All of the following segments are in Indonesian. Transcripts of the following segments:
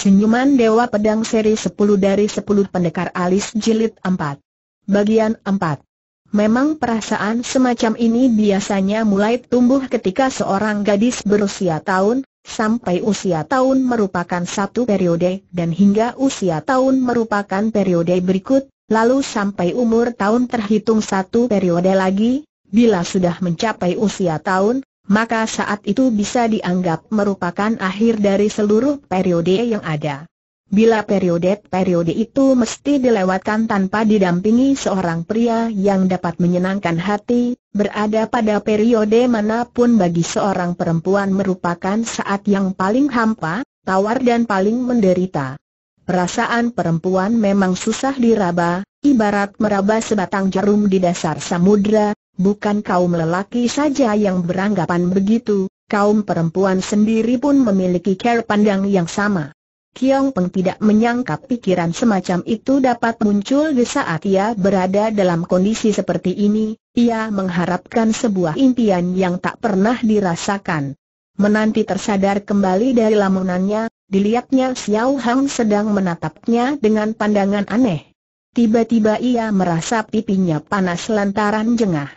Senyuman Dewa Pedang seri 10 dari 10 pendekar alis jilid 4. Bagian 4. Memang perasaan semacam ini biasanya mulai tumbuh ketika seorang gadis berusia tahun, sampai usia tahun merupakan satu periode dan hingga usia tahun merupakan periode berikut, lalu sampai umur tahun terhitung satu periode lagi, bila sudah mencapai usia tahun, maka saat itu bisa dianggap merupakan akhir dari seluruh periode yang ada. Bila periode-periode itu mesti dilewatkan tanpa didampingi seorang pria yang dapat menyenangkan hati, berada pada periode manapun bagi seorang perempuan merupakan saat yang paling hampa, tawar dan paling menderita. Perasaan perempuan memang susah diraba, ibarat meraba sebatang jarum di dasar samudra, Bukan kaum lelaki saja yang beranggapan begitu, kaum perempuan sendiri pun memiliki cara pandang yang sama. Kiong Peng tidak menyangka pikiran semacam itu dapat muncul di saat ia berada dalam kondisi seperti ini, ia mengharapkan sebuah impian yang tak pernah dirasakan. Menanti tersadar kembali dari lamunannya, dilihatnya Xiao Hang sedang menatapnya dengan pandangan aneh. Tiba-tiba ia merasa pipinya panas lantaran jengah.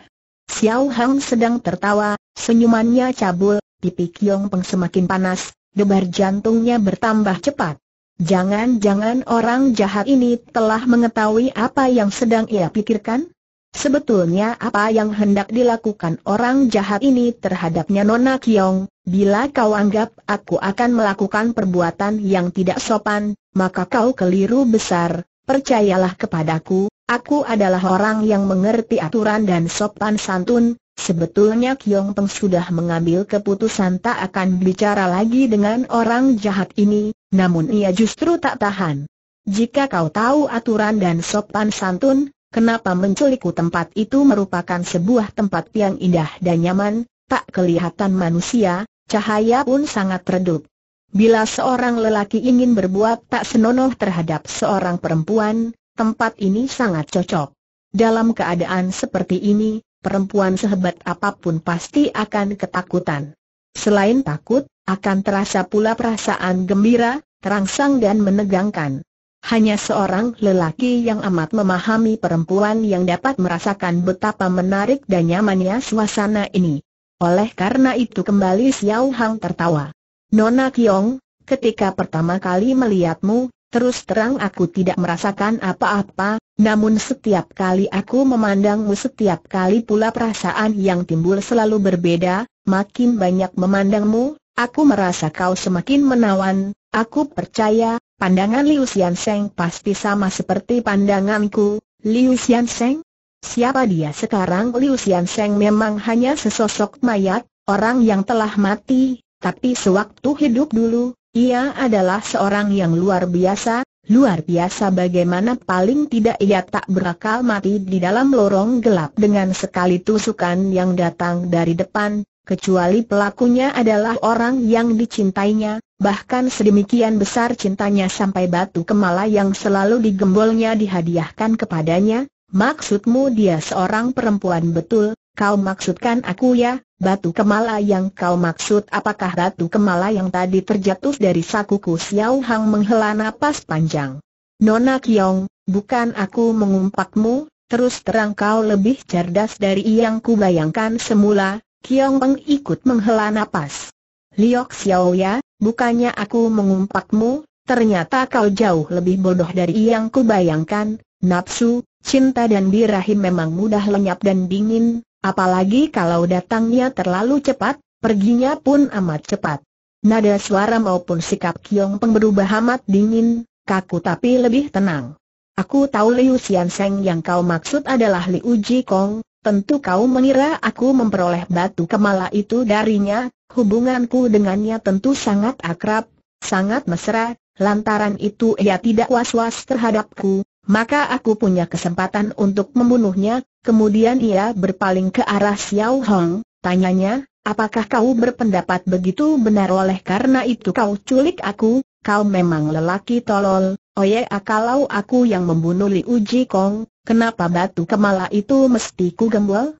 Xiao Hang sedang tertawa, senyumannya cabul, pipi Kiong Peng semakin panas, debar jantungnya bertambah cepat. Jangan-jangan orang jahat ini telah mengetahui apa yang sedang ia pikirkan? Sebetulnya apa yang hendak dilakukan orang jahat ini terhadapnya Nona Kiong, bila kau anggap aku akan melakukan perbuatan yang tidak sopan, maka kau keliru besar, percayalah kepadaku, Aku adalah orang yang mengerti aturan dan sopan santun, sebetulnya Kiong Peng sudah mengambil keputusan tak akan bicara lagi dengan orang jahat ini, namun ia justru tak tahan. Jika kau tahu aturan dan sopan santun, kenapa menculikku tempat itu merupakan sebuah tempat yang indah dan nyaman, tak kelihatan manusia, cahaya pun sangat redup. Bila seorang lelaki ingin berbuat tak senonoh terhadap seorang perempuan, tempat ini sangat cocok. Dalam keadaan seperti ini, perempuan sehebat apapun pasti akan ketakutan. Selain takut, akan terasa pula perasaan gembira, terangsang dan menegangkan. Hanya seorang lelaki yang amat memahami perempuan yang dapat merasakan betapa menarik dan nyamannya suasana ini. Oleh karena itu kembali Xiao Hang tertawa. Nona Kiong, ketika pertama kali melihatmu, Terus terang aku tidak merasakan apa-apa, namun setiap kali aku memandangmu setiap kali pula perasaan yang timbul selalu berbeda, makin banyak memandangmu, aku merasa kau semakin menawan, aku percaya, pandangan Liu Xian Seng pasti sama seperti pandanganku, Liu Xian Seng? Siapa dia sekarang? Liu Xian Seng memang hanya sesosok mayat, orang yang telah mati, tapi sewaktu hidup dulu, ia adalah seorang yang luar biasa, luar biasa bagaimana paling tidak ia tak berakal mati di dalam lorong gelap dengan sekali tusukan yang datang dari depan, kecuali pelakunya adalah orang yang dicintainya, bahkan sedemikian besar cintanya sampai batu kemala yang selalu digembolnya dihadiahkan kepadanya, maksudmu dia seorang perempuan betul, Kau maksudkan aku ya, batu kemala yang kau maksud apakah batu kemala yang tadi terjatuh dari sakuku Xiao Hang menghela napas panjang. Nona Kiong, bukan aku mengumpatmu. terus terang kau lebih cerdas dari yang kubayangkan semula, Kiong Peng ikut menghela napas. Liok Xiao ya, bukannya aku mengumpatmu. ternyata kau jauh lebih bodoh dari yang kubayangkan, nafsu, cinta dan birahim memang mudah lenyap dan dingin, Apalagi kalau datangnya terlalu cepat, perginya pun amat cepat. Nada suara maupun sikap Kiong Peng berubah amat dingin, kaku tapi lebih tenang. Aku tahu Liu Xian Seng yang kau maksud adalah Liu Ji Kong, tentu kau mengira aku memperoleh batu kemala itu darinya, hubunganku dengannya tentu sangat akrab, sangat mesra, lantaran itu ia tidak was-was terhadapku, maka aku punya kesempatan untuk membunuhnya. Kemudian ia berpaling ke arah Xiao Hong, tanyanya, apakah kau berpendapat begitu benar oleh karena itu kau culik aku, kau memang lelaki tolol, Oh ya, akalau aku yang membunuh Liu Uji Kong, kenapa batu kemala itu mesti ku gembol?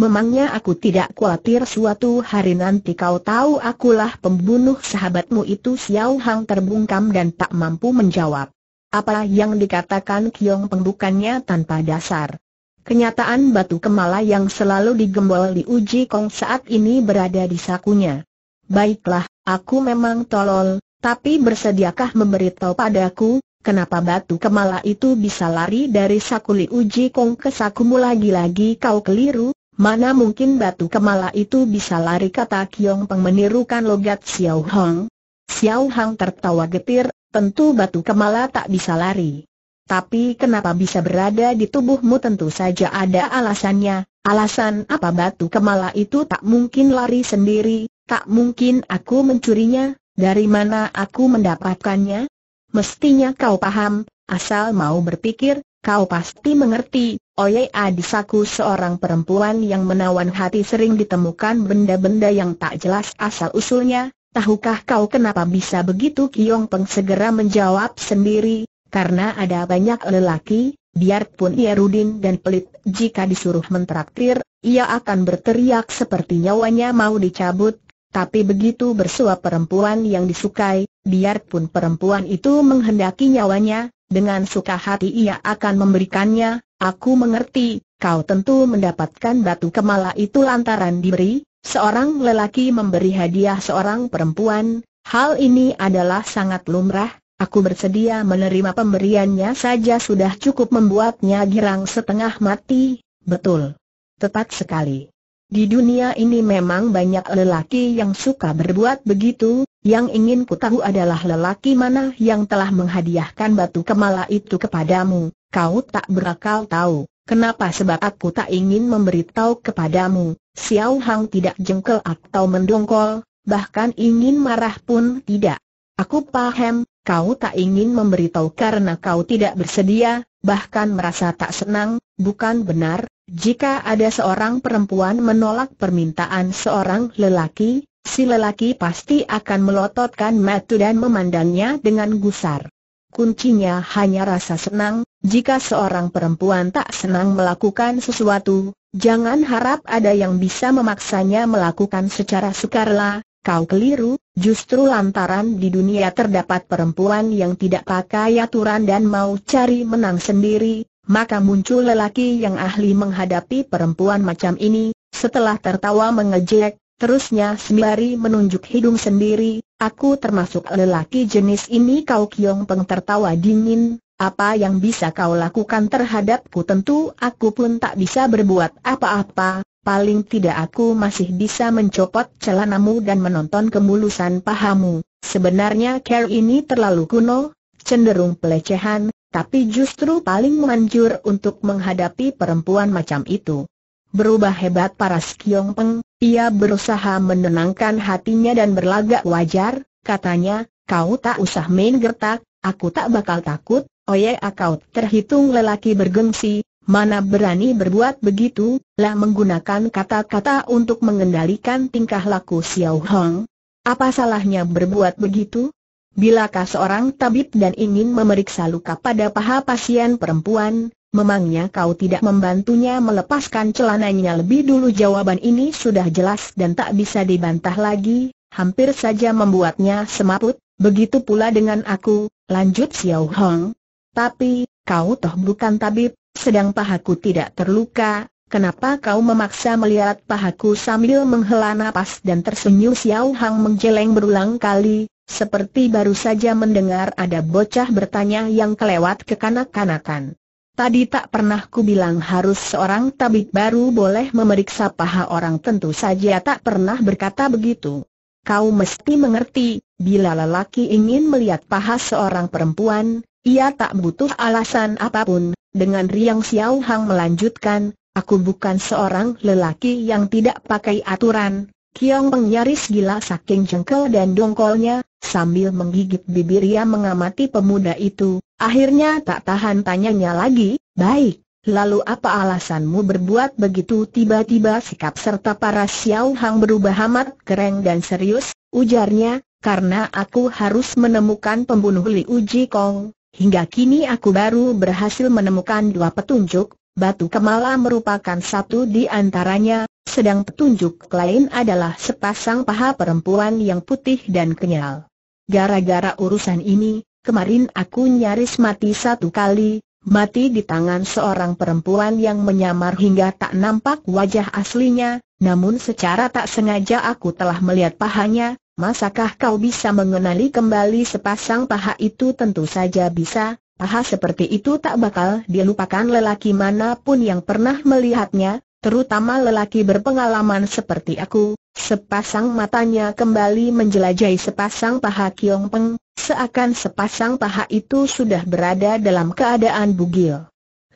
Memangnya aku tidak khawatir suatu hari nanti kau tahu akulah pembunuh sahabatmu itu Xiao Hang terbungkam dan tak mampu menjawab. Apa yang dikatakan Kiong Peng bukannya tanpa dasar. Kenyataan batu kemala yang selalu digembol di uji Kong saat ini berada di sakunya. Baiklah, aku memang tolol, tapi bersediakah memberitahu padaku, kenapa batu kemala itu bisa lari dari saku Li Uji Kong ke sakumu lagi-lagi kau keliru, mana mungkin batu kemala itu bisa lari kata Kiong Peng menirukan logat Xiao Hong. Xiao Hang tertawa getir, Tentu batu kemala tak bisa lari. Tapi kenapa bisa berada di tubuhmu tentu saja ada alasannya, alasan apa batu kemala itu tak mungkin lari sendiri, tak mungkin aku mencurinya, dari mana aku mendapatkannya? Mestinya kau paham, asal mau berpikir, kau pasti mengerti, Oye Adisaku seorang perempuan yang menawan hati sering ditemukan benda-benda yang tak jelas asal-usulnya, Tahukah kau kenapa bisa begitu Kiong Peng segera menjawab sendiri, karena ada banyak lelaki, biarpun ia rudin dan pelit, jika disuruh mentraktir, ia akan berteriak seperti nyawanya mau dicabut, tapi begitu bersuap perempuan yang disukai, biarpun perempuan itu menghendaki nyawanya, dengan suka hati ia akan memberikannya, aku mengerti, kau tentu mendapatkan batu kemala itu lantaran diberi, Seorang lelaki memberi hadiah seorang perempuan, hal ini adalah sangat lumrah, aku bersedia menerima pemberiannya saja sudah cukup membuatnya girang setengah mati, betul. Tepat sekali. Di dunia ini memang banyak lelaki yang suka berbuat begitu, yang ingin ku tahu adalah lelaki mana yang telah menghadiahkan batu kemala itu kepadamu, kau tak berakal tahu. Kenapa sebab aku tak ingin memberitahu kepadamu, Xiao Hang tidak jengkel atau mendongkol, bahkan ingin marah pun tidak. Aku paham, kau tak ingin memberitahu karena kau tidak bersedia, bahkan merasa tak senang, bukan benar, jika ada seorang perempuan menolak permintaan seorang lelaki, si lelaki pasti akan melototkan matu dan memandangnya dengan gusar. Kuncinya hanya rasa senang, jika seorang perempuan tak senang melakukan sesuatu, jangan harap ada yang bisa memaksanya melakukan secara sukarela, Kau keliru, justru lantaran di dunia terdapat perempuan yang tidak pakai aturan dan mau cari menang sendiri, maka muncul lelaki yang ahli menghadapi perempuan macam ini, setelah tertawa mengejek, terusnya sembari menunjuk hidung sendiri, aku termasuk lelaki jenis ini kau Kiong Peng tertawa dingin, apa yang bisa kau lakukan terhadapku tentu aku pun tak bisa berbuat apa-apa, paling tidak aku masih bisa mencopot celanamu dan menonton kemulusan pahamu. Sebenarnya care ini terlalu kuno, cenderung pelecehan, tapi justru paling manjur untuk menghadapi perempuan macam itu. Berubah hebat para Skiong Peng, ia berusaha menenangkan hatinya dan berlagak wajar, katanya, kau tak usah main gertak, aku tak bakal takut, Oye akau terhitung lelaki bergengsi, mana berani berbuat begitu, lah menggunakan kata-kata untuk mengendalikan tingkah laku Xiao Hong. Apa salahnya berbuat begitu? Bilakah seorang tabib dan ingin memeriksa luka pada paha pasien perempuan, memangnya kau tidak membantunya melepaskan celananya lebih dulu jawaban ini sudah jelas dan tak bisa dibantah lagi, hampir saja membuatnya semaput, begitu pula dengan aku, lanjut Xiao Hong. Tapi, kau toh bukan tabib, sedang pahaku tidak terluka, kenapa kau memaksa melihat pahaku sambil menghela nafas dan tersenyum Xiao Hang menjeleng berulang kali, seperti baru saja mendengar ada bocah bertanya yang kelewat kekanak-kanakan. Tadi tak pernah ku bilang harus seorang tabib baru boleh memeriksa paha orang tentu saja tak pernah berkata begitu. Kau mesti mengerti, bila lelaki ingin melihat paha seorang perempuan, ia tak butuh alasan apapun, dengan Riang Xiao Hang melanjutkan, aku bukan seorang lelaki yang tidak pakai aturan, Kiong Peng nyaris gila saking jengkel dan dongkolnya, sambil menggigit bibir ia mengamati pemuda itu, akhirnya tak tahan tanyanya lagi, baik, lalu apa alasanmu berbuat begitu tiba-tiba sikap serta para Xiao Hang berubah amat kereng dan serius, ujarnya, karena aku harus menemukan pembunuh Li Uji Kong, Hingga kini aku baru berhasil menemukan dua petunjuk, batu kemala merupakan satu di antaranya, sedang petunjuk lain adalah sepasang paha perempuan yang putih dan kenyal. Gara-gara urusan ini, kemarin aku nyaris mati satu kali, mati di tangan seorang perempuan yang menyamar hingga tak nampak wajah aslinya, namun secara tak sengaja aku telah melihat pahanya, Masakah kau bisa mengenali kembali sepasang paha itu tentu saja bisa, paha seperti itu tak bakal dilupakan lelaki manapun yang pernah melihatnya, terutama lelaki berpengalaman seperti aku. Sepasang matanya kembali menjelajahi sepasang paha Kiong Peng, seakan sepasang paha itu sudah berada dalam keadaan bugil.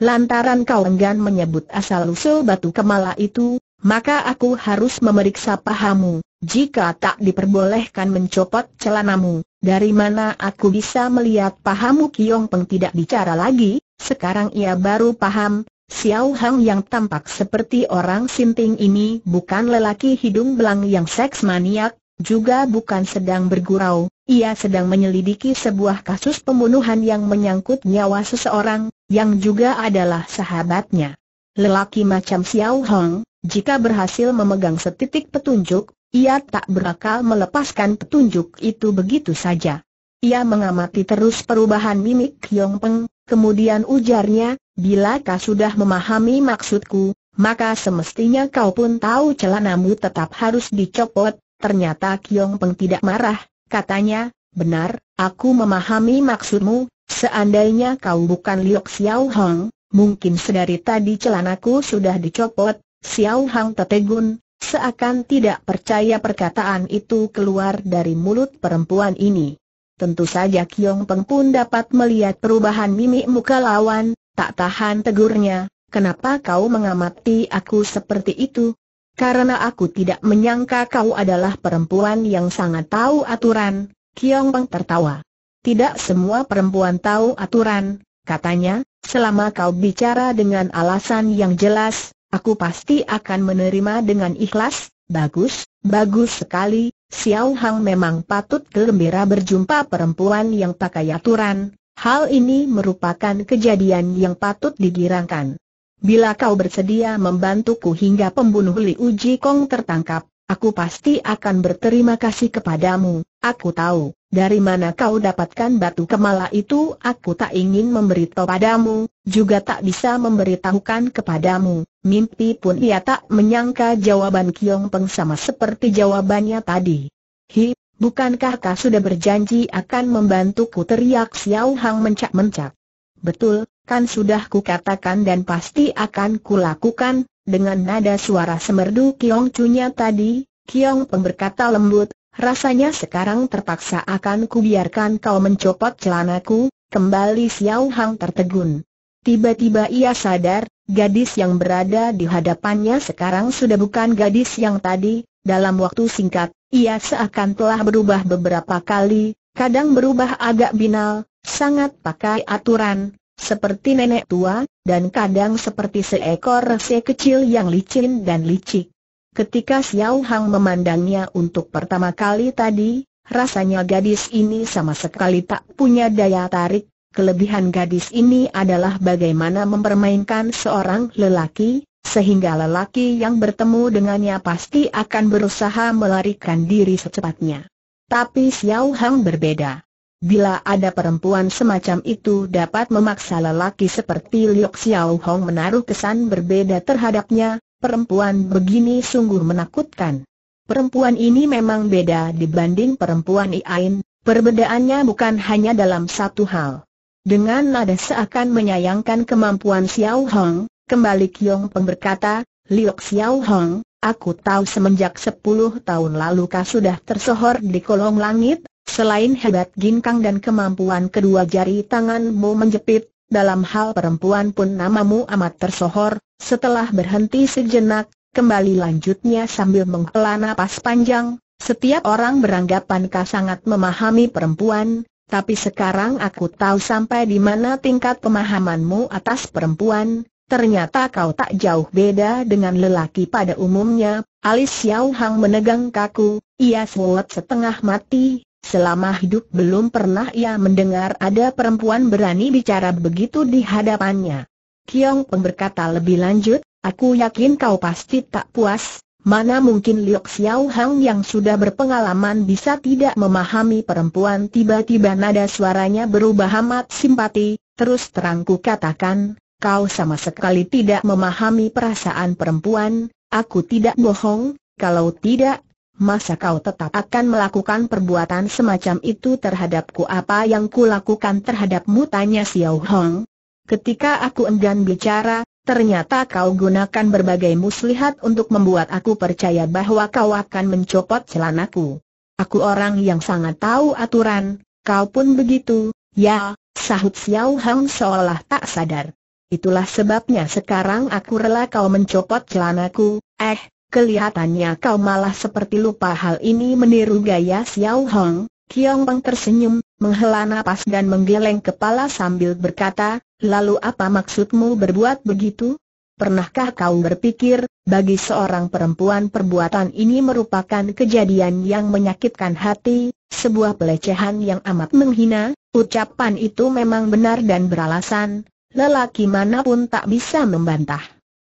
Lantaran kau enggan menyebut asal-usul batu kemala itu, maka aku harus memeriksa pahamu. Jika tak diperbolehkan mencopot celanamu, dari mana aku bisa melihat pahamu Kiong Peng tidak bicara lagi, sekarang ia baru paham, Xiao Hang yang tampak seperti orang sinting ini bukan lelaki hidung belang yang seks maniak, juga bukan sedang bergurau, ia sedang menyelidiki sebuah kasus pembunuhan yang menyangkut nyawa seseorang, yang juga adalah sahabatnya. Lelaki macam Xiao Hang, jika berhasil memegang setitik petunjuk, ia tak berakal melepaskan petunjuk itu begitu saja. Ia mengamati terus perubahan mimik Yong Peng, kemudian ujarnya, bila kau sudah memahami maksudku, maka semestinya kau pun tahu celanamu tetap harus dicopot. Ternyata Kiong Peng tidak marah, katanya, benar, aku memahami maksudmu, seandainya kau bukan Liok Xiao Hong, mungkin sedari tadi celanaku sudah dicopot, Xiao Hang Tetegun, seakan tidak percaya perkataan itu keluar dari mulut perempuan ini. Tentu saja Kiong Peng pun dapat melihat perubahan mimik muka lawan, tak tahan tegurnya, kenapa kau mengamati aku seperti itu? Karena aku tidak menyangka kau adalah perempuan yang sangat tahu aturan, Kiong Peng tertawa. Tidak semua perempuan tahu aturan, katanya, selama kau bicara dengan alasan yang jelas, Aku pasti akan menerima dengan ikhlas, bagus, bagus sekali, Xiao Hang memang patut gembira berjumpa perempuan yang pakai aturan, hal ini merupakan kejadian yang patut digirangkan. Bila kau bersedia membantuku hingga pembunuh Li Uji Kong tertangkap, aku pasti akan berterima kasih kepadamu, aku tahu. Dari mana kau dapatkan batu kemala itu aku tak ingin memberitahu padamu, juga tak bisa memberitahukan kepadamu. Mimpi pun ia tak menyangka jawaban Kiong Peng sama seperti jawabannya tadi. Hi, bukankah kau sudah berjanji akan membantuku teriak Xiao Hang mencak-mencak. Betul, kan sudah ku katakan dan pasti akan kulakukan, dengan nada suara semerdu Kiong Cunya tadi, Kiong Peng berkata lembut, rasanya sekarang terpaksa akan kubiarkan kau mencopot celanaku, kembali Xiao Hang tertegun. Tiba-tiba ia sadar, gadis yang berada di hadapannya sekarang sudah bukan gadis yang tadi, dalam waktu singkat, ia seakan telah berubah beberapa kali, kadang berubah agak binal, sangat pakai aturan, seperti nenek tua, dan kadang seperti seekor rese kecil yang licin dan licik. Ketika Xiao Hang memandangnya untuk pertama kali tadi, rasanya gadis ini sama sekali tak punya daya tarik. Kelebihan gadis ini adalah bagaimana mempermainkan seorang lelaki, sehingga lelaki yang bertemu dengannya pasti akan berusaha melarikan diri secepatnya. Tapi Xiao Hang berbeda. Bila ada perempuan semacam itu dapat memaksa lelaki seperti Liu Xiao Hong menaruh kesan berbeda terhadapnya, perempuan begini sungguh menakutkan. Perempuan ini memang beda dibanding perempuan Iain, perbedaannya bukan hanya dalam satu hal. Dengan nada seakan menyayangkan kemampuan Xiao Hong, kembali Kiong Peng berkata, Liok Xiao Hong, aku tahu semenjak 10 tahun lalu kau sudah tersohor di kolong langit, selain hebat ginkang dan kemampuan kedua jari tanganmu menjepit, dalam hal perempuan pun namamu amat tersohor, setelah berhenti sejenak, kembali lanjutnya sambil menghela napas panjang, setiap orang beranggapan kau sangat memahami perempuan, tapi sekarang aku tahu sampai di mana tingkat pemahamanmu atas perempuan, ternyata kau tak jauh beda dengan lelaki pada umumnya, alis Xiao Hang menegang kaku, ia sulet setengah mati, Selama hidup belum pernah ia mendengar ada perempuan berani bicara begitu di hadapannya. Kiong Peng berkata lebih lanjut, aku yakin kau pasti tak puas, mana mungkin Liok Xiao Hang yang sudah berpengalaman bisa tidak memahami perempuan tiba-tiba nada suaranya berubah amat simpati, terus terangku katakan, kau sama sekali tidak memahami perasaan perempuan, aku tidak bohong, kalau tidak masa kau tetap akan melakukan perbuatan semacam itu terhadapku apa yang kulakukan terhadapmu tanya Xiao Hong. Ketika aku enggan bicara, ternyata kau gunakan berbagai muslihat untuk membuat aku percaya bahwa kau akan mencopot celanaku. Aku orang yang sangat tahu aturan, kau pun begitu, ya, sahut Xiao Hong seolah tak sadar. Itulah sebabnya sekarang aku rela kau mencopot celanaku, eh, Kelihatannya kau malah seperti lupa hal ini meniru gaya Xiao Hong. Kiong Peng tersenyum, menghela napas dan menggeleng kepala sambil berkata, lalu apa maksudmu berbuat begitu? Pernahkah kau berpikir, bagi seorang perempuan perbuatan ini merupakan kejadian yang menyakitkan hati, sebuah pelecehan yang amat menghina? Ucapan itu memang benar dan beralasan, lelaki manapun tak bisa membantah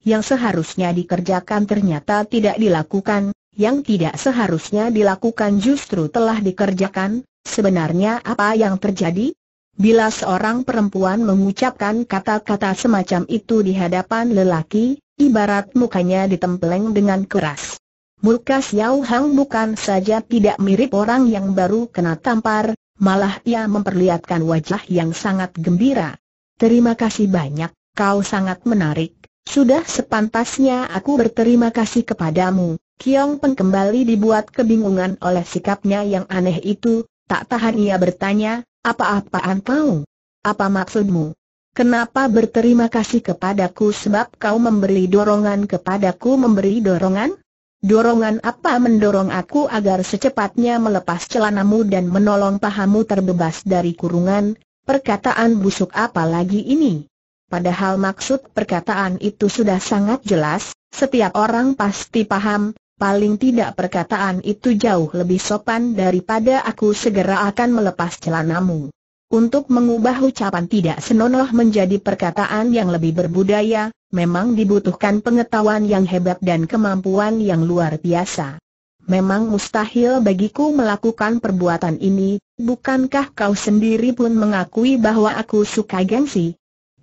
yang seharusnya dikerjakan ternyata tidak dilakukan, yang tidak seharusnya dilakukan justru telah dikerjakan, sebenarnya apa yang terjadi? Bila seorang perempuan mengucapkan kata-kata semacam itu di hadapan lelaki, ibarat mukanya ditempeleng dengan keras. Muka Xiao Hang bukan saja tidak mirip orang yang baru kena tampar, malah ia memperlihatkan wajah yang sangat gembira. Terima kasih banyak, kau sangat menarik, sudah sepantasnya aku berterima kasih kepadamu. Kiong Peng kembali dibuat kebingungan oleh sikapnya yang aneh itu, tak tahan ia bertanya, apa-apaan kau? Apa maksudmu? Kenapa berterima kasih kepadaku sebab kau memberi dorongan kepadaku memberi dorongan? Dorongan apa mendorong aku agar secepatnya melepas celanamu dan menolong pahamu terbebas dari kurungan? Perkataan busuk apa lagi ini? Padahal maksud perkataan itu sudah sangat jelas, setiap orang pasti paham, paling tidak perkataan itu jauh lebih sopan daripada aku segera akan melepas celanamu. Untuk mengubah ucapan tidak senonoh menjadi perkataan yang lebih berbudaya, memang dibutuhkan pengetahuan yang hebat dan kemampuan yang luar biasa. Memang mustahil bagiku melakukan perbuatan ini, bukankah kau sendiri pun mengakui bahwa aku suka gengsi?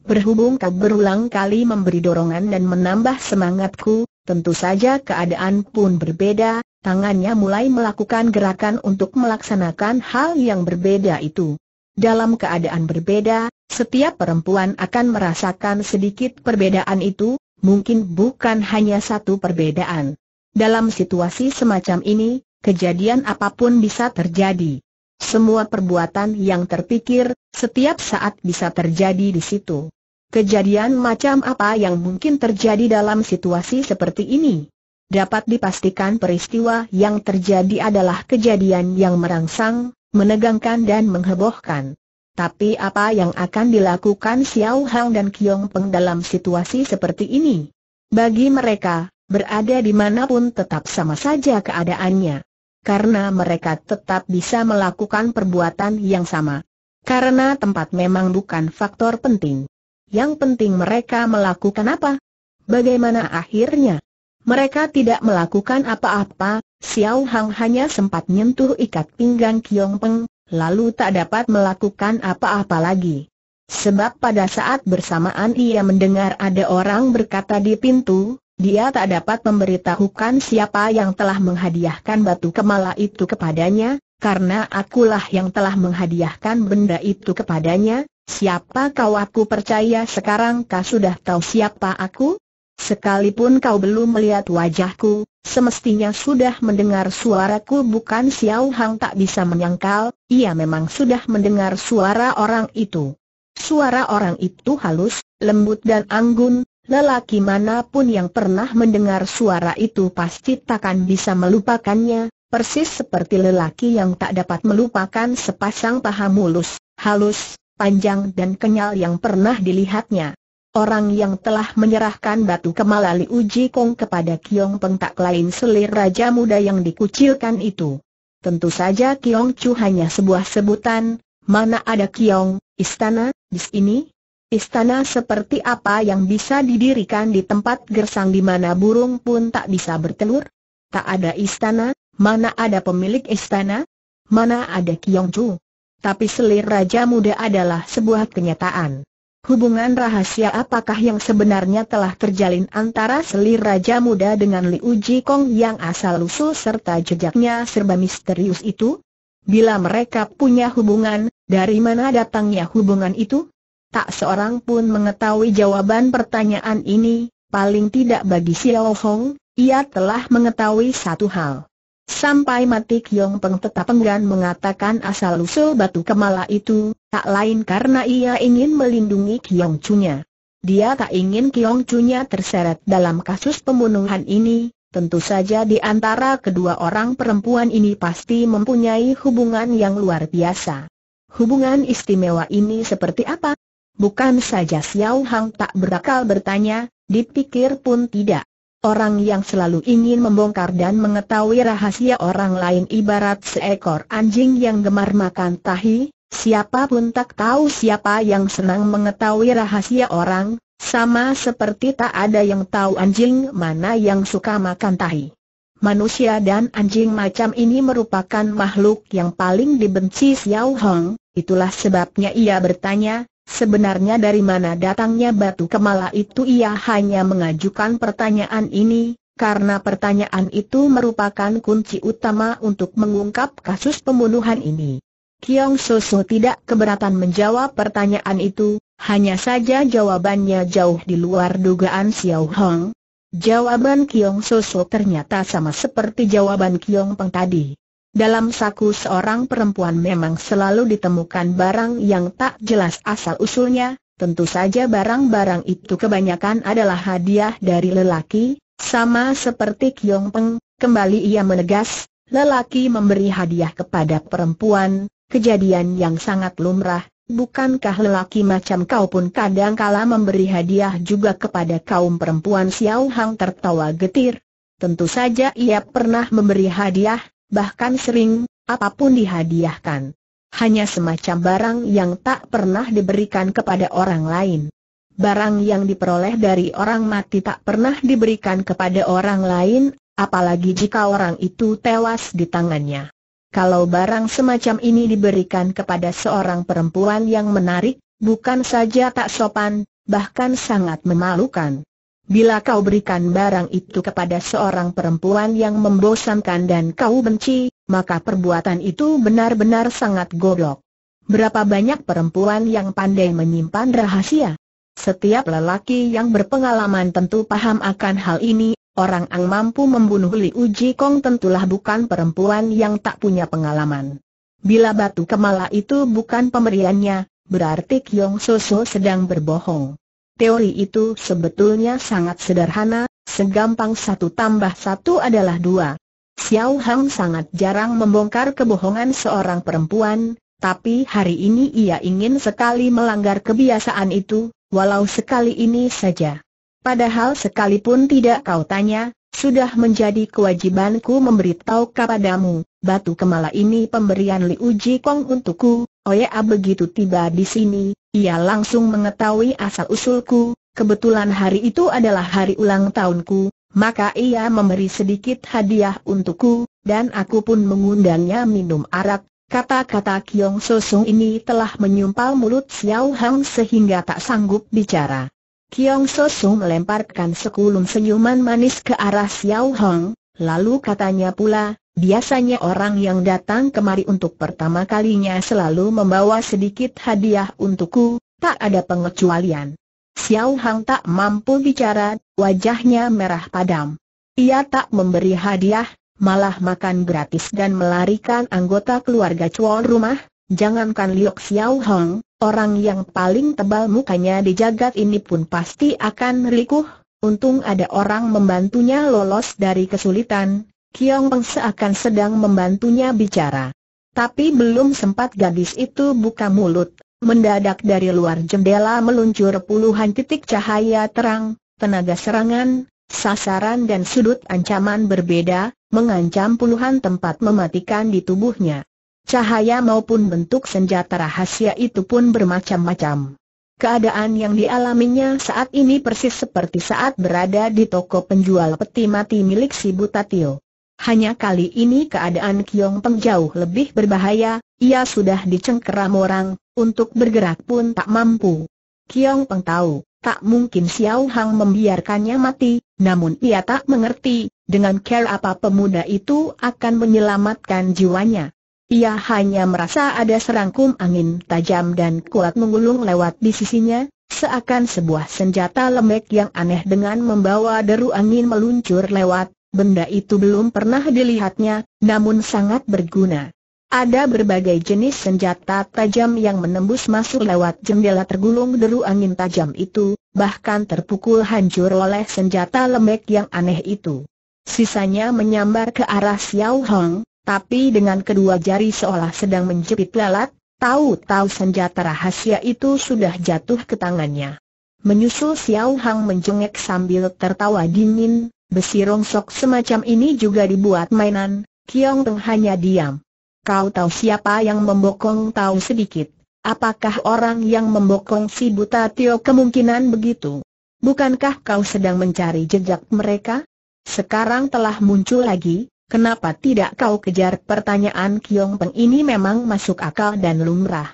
Berhubung kau berulang kali memberi dorongan dan menambah semangatku, tentu saja keadaan pun berbeda, tangannya mulai melakukan gerakan untuk melaksanakan hal yang berbeda itu. Dalam keadaan berbeda, setiap perempuan akan merasakan sedikit perbedaan itu, mungkin bukan hanya satu perbedaan. Dalam situasi semacam ini, kejadian apapun bisa terjadi. Semua perbuatan yang terpikir, setiap saat bisa terjadi di situ. Kejadian macam apa yang mungkin terjadi dalam situasi seperti ini? Dapat dipastikan peristiwa yang terjadi adalah kejadian yang merangsang, menegangkan dan menghebohkan. Tapi apa yang akan dilakukan Xiao Hang dan Kiong Peng dalam situasi seperti ini? Bagi mereka, berada di manapun tetap sama saja keadaannya. Karena mereka tetap bisa melakukan perbuatan yang sama. Karena tempat memang bukan faktor penting. Yang penting mereka melakukan apa? Bagaimana akhirnya? Mereka tidak melakukan apa-apa, Xiao Hang hanya sempat nyentuh ikat pinggang Kiong Peng, lalu tak dapat melakukan apa-apa lagi. Sebab pada saat bersamaan ia mendengar ada orang berkata di pintu, dia tak dapat memberitahukan siapa yang telah menghadiahkan batu kemala itu kepadanya, karena akulah yang telah menghadiahkan benda itu kepadanya, Siapa kau aku percaya sekarang kau sudah tahu siapa aku? Sekalipun kau belum melihat wajahku, semestinya sudah mendengar suaraku bukan Xiao Hang tak bisa menyangkal, ia memang sudah mendengar suara orang itu. Suara orang itu halus, lembut dan anggun, lelaki manapun yang pernah mendengar suara itu pasti takkan bisa melupakannya, persis seperti lelaki yang tak dapat melupakan sepasang paha mulus, halus, panjang dan kenyal yang pernah dilihatnya. Orang yang telah menyerahkan batu kemalali uji kong kepada Kiong Peng tak lain selir raja muda yang dikucilkan itu. Tentu saja Kiong Chu hanya sebuah sebutan, mana ada Kiong, istana, di sini? Istana seperti apa yang bisa didirikan di tempat gersang di mana burung pun tak bisa bertelur? Tak ada istana, mana ada pemilik istana? Mana ada Kiong Chu? Tapi selir Raja Muda adalah sebuah kenyataan. Hubungan rahasia apakah yang sebenarnya telah terjalin antara selir Raja Muda dengan Liu Jikong yang asal lusuh serta jejaknya serba misterius itu? Bila mereka punya hubungan, dari mana datangnya hubungan itu? Tak seorang pun mengetahui jawaban pertanyaan ini, paling tidak bagi Xiao Hong, ia telah mengetahui satu hal. Sampai mati Kiong Peng tetap enggan mengatakan asal-usul batu kemala itu, tak lain karena ia ingin melindungi Kiong Chunya. Dia tak ingin Kiong Chunya terseret dalam kasus pembunuhan ini, tentu saja di antara kedua orang perempuan ini pasti mempunyai hubungan yang luar biasa. Hubungan istimewa ini seperti apa? Bukan saja Xiao Hang tak berakal bertanya, dipikir pun tidak. Orang yang selalu ingin membongkar dan mengetahui rahasia orang lain ibarat seekor anjing yang gemar makan tahi, siapapun tak tahu siapa yang senang mengetahui rahasia orang, sama seperti tak ada yang tahu anjing mana yang suka makan tahi. Manusia dan anjing macam ini merupakan makhluk yang paling dibenci Xiao Hong, itulah sebabnya ia bertanya, Sebenarnya dari mana datangnya batu kemala itu ia hanya mengajukan pertanyaan ini, karena pertanyaan itu merupakan kunci utama untuk mengungkap kasus pembunuhan ini. Kiong Soso tidak keberatan menjawab pertanyaan itu, hanya saja jawabannya jauh di luar dugaan Xiao Hong. Jawaban Kiong Soso ternyata sama seperti jawaban Kiong Peng tadi. Dalam saku seorang perempuan memang selalu ditemukan barang yang tak jelas asal-usulnya, tentu saja barang-barang itu kebanyakan adalah hadiah dari lelaki, sama seperti Kiong Peng, kembali ia menegas, lelaki memberi hadiah kepada perempuan, kejadian yang sangat lumrah, bukankah lelaki macam kau pun kadangkala memberi hadiah juga kepada kaum perempuan Xiao Hang tertawa getir. Tentu saja ia pernah memberi hadiah, bahkan sering, apapun dihadiahkan. Hanya semacam barang yang tak pernah diberikan kepada orang lain. Barang yang diperoleh dari orang mati tak pernah diberikan kepada orang lain, apalagi jika orang itu tewas di tangannya. Kalau barang semacam ini diberikan kepada seorang perempuan yang menarik, bukan saja tak sopan, bahkan sangat memalukan. Bila kau berikan barang itu kepada seorang perempuan yang membosankan dan kau benci, maka perbuatan itu benar-benar sangat goblok. Berapa banyak perempuan yang pandai menyimpan rahasia? Setiap lelaki yang berpengalaman tentu paham akan hal ini, orang yang mampu membunuh Li Uji Kong tentulah bukan perempuan yang tak punya pengalaman. Bila batu kemala itu bukan pemberiannya, berarti Kyong Soso sedang berbohong. Teori itu sebetulnya sangat sederhana, segampang satu tambah satu adalah dua. Xiao Hang sangat jarang membongkar kebohongan seorang perempuan, tapi hari ini ia ingin sekali melanggar kebiasaan itu, walau sekali ini saja. Padahal sekalipun tidak kau tanya, sudah menjadi kewajibanku memberitahu kepadamu, batu kemala ini pemberian Li Uji Kong untukku, Oya begitu tiba di sini, ia langsung mengetahui asal-usulku, kebetulan hari itu adalah hari ulang tahunku, maka ia memberi sedikit hadiah untukku, dan aku pun mengundangnya minum arak, Kata-kata Kiong Sosung ini telah menyumpal mulut Xiao Hang sehingga tak sanggup bicara. Kiong Sosung melemparkan sekulum senyuman manis ke arah Xiao Hang, lalu katanya pula, Biasanya orang yang datang kemari untuk pertama kalinya selalu membawa sedikit hadiah untukku, tak ada pengecualian. Xiao Hang tak mampu bicara, wajahnya merah padam. Ia tak memberi hadiah, malah makan gratis dan melarikan anggota keluarga cuan rumah, jangankan Liok Xiao Hang, orang yang paling tebal mukanya di jagat ini pun pasti akan rikuh, untung ada orang membantunya lolos dari kesulitan, Kiong Peng seakan sedang membantunya bicara. Tapi belum sempat gadis itu buka mulut, mendadak dari luar jendela meluncur puluhan titik cahaya terang, tenaga serangan, sasaran dan sudut ancaman berbeda, mengancam puluhan tempat mematikan di tubuhnya. Cahaya maupun bentuk senjata rahasia itu pun bermacam-macam. Keadaan yang dialaminya saat ini persis seperti saat berada di toko penjual peti mati milik si Butatio. Hanya kali ini keadaan Kiong Peng jauh lebih berbahaya, ia sudah dicengkeram orang, untuk bergerak pun tak mampu. Kiong Peng tahu, tak mungkin Xiao Hang membiarkannya mati, namun ia tak mengerti, dengan care apa pemuda itu akan menyelamatkan jiwanya. Ia hanya merasa ada serangkum angin tajam dan kuat menggulung lewat di sisinya, seakan sebuah senjata lembek yang aneh dengan membawa deru angin meluncur lewat, benda itu belum pernah dilihatnya, namun sangat berguna. Ada berbagai jenis senjata tajam yang menembus masuk lewat jendela tergulung deru angin tajam itu, bahkan terpukul hancur oleh senjata lembek yang aneh itu. Sisanya menyambar ke arah Xiao Hong, tapi dengan kedua jari seolah sedang menjepit lalat, tahu-tahu senjata rahasia itu sudah jatuh ke tangannya. Menyusul Xiao Hang menjengek sambil tertawa dingin, Besi rongsok semacam ini juga dibuat mainan, Kiong Teng hanya diam. Kau tahu siapa yang membokong tahu sedikit. Apakah orang yang membokong si buta Tio kemungkinan begitu? Bukankah kau sedang mencari jejak mereka? Sekarang telah muncul lagi, Kenapa tidak kau kejar pertanyaan Kiong Peng ini memang masuk akal dan lumrah.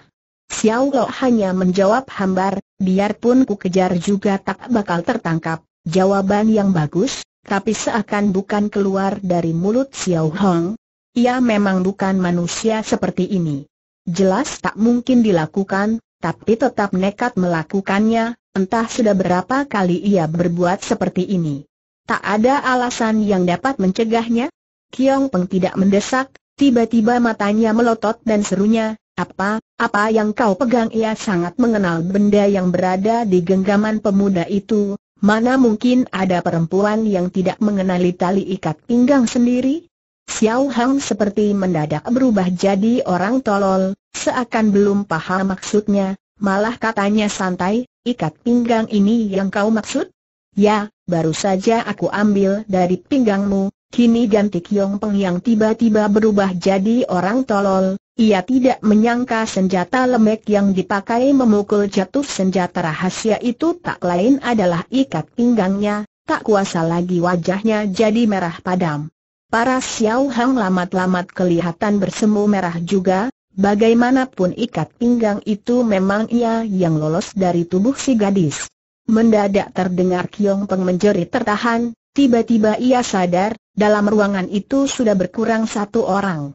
Xiao Lo hanya menjawab hambar, biarpun ku kejar juga tak bakal tertangkap. Jawaban yang bagus, tapi seakan bukan keluar dari mulut Xiao Hong. Ia memang bukan manusia seperti ini. Jelas tak mungkin dilakukan, tapi tetap nekat melakukannya, entah sudah berapa kali ia berbuat seperti ini. Tak ada alasan yang dapat mencegahnya? Kiong Peng tidak mendesak, tiba-tiba matanya melotot dan serunya, apa, apa yang kau pegang ia sangat mengenal benda yang berada di genggaman pemuda itu, Mana mungkin ada perempuan yang tidak mengenali tali ikat pinggang sendiri? Xiao Hang seperti mendadak berubah jadi orang tolol, seakan belum paham maksudnya, malah katanya santai, ikat pinggang ini yang kau maksud? Ya, baru saja aku ambil dari pinggangmu, kini ganti Kiong Peng yang tiba-tiba berubah jadi orang tolol, ia tidak menyangka senjata lemek yang dipakai memukul jatuh senjata rahasia itu tak lain adalah ikat pinggangnya, tak kuasa lagi wajahnya jadi merah padam. Para Xiao Hang lamat-lamat kelihatan bersemu merah juga, bagaimanapun ikat pinggang itu memang ia yang lolos dari tubuh si gadis. Mendadak terdengar Kiong Peng menjerit tertahan, tiba-tiba ia sadar, dalam ruangan itu sudah berkurang satu orang.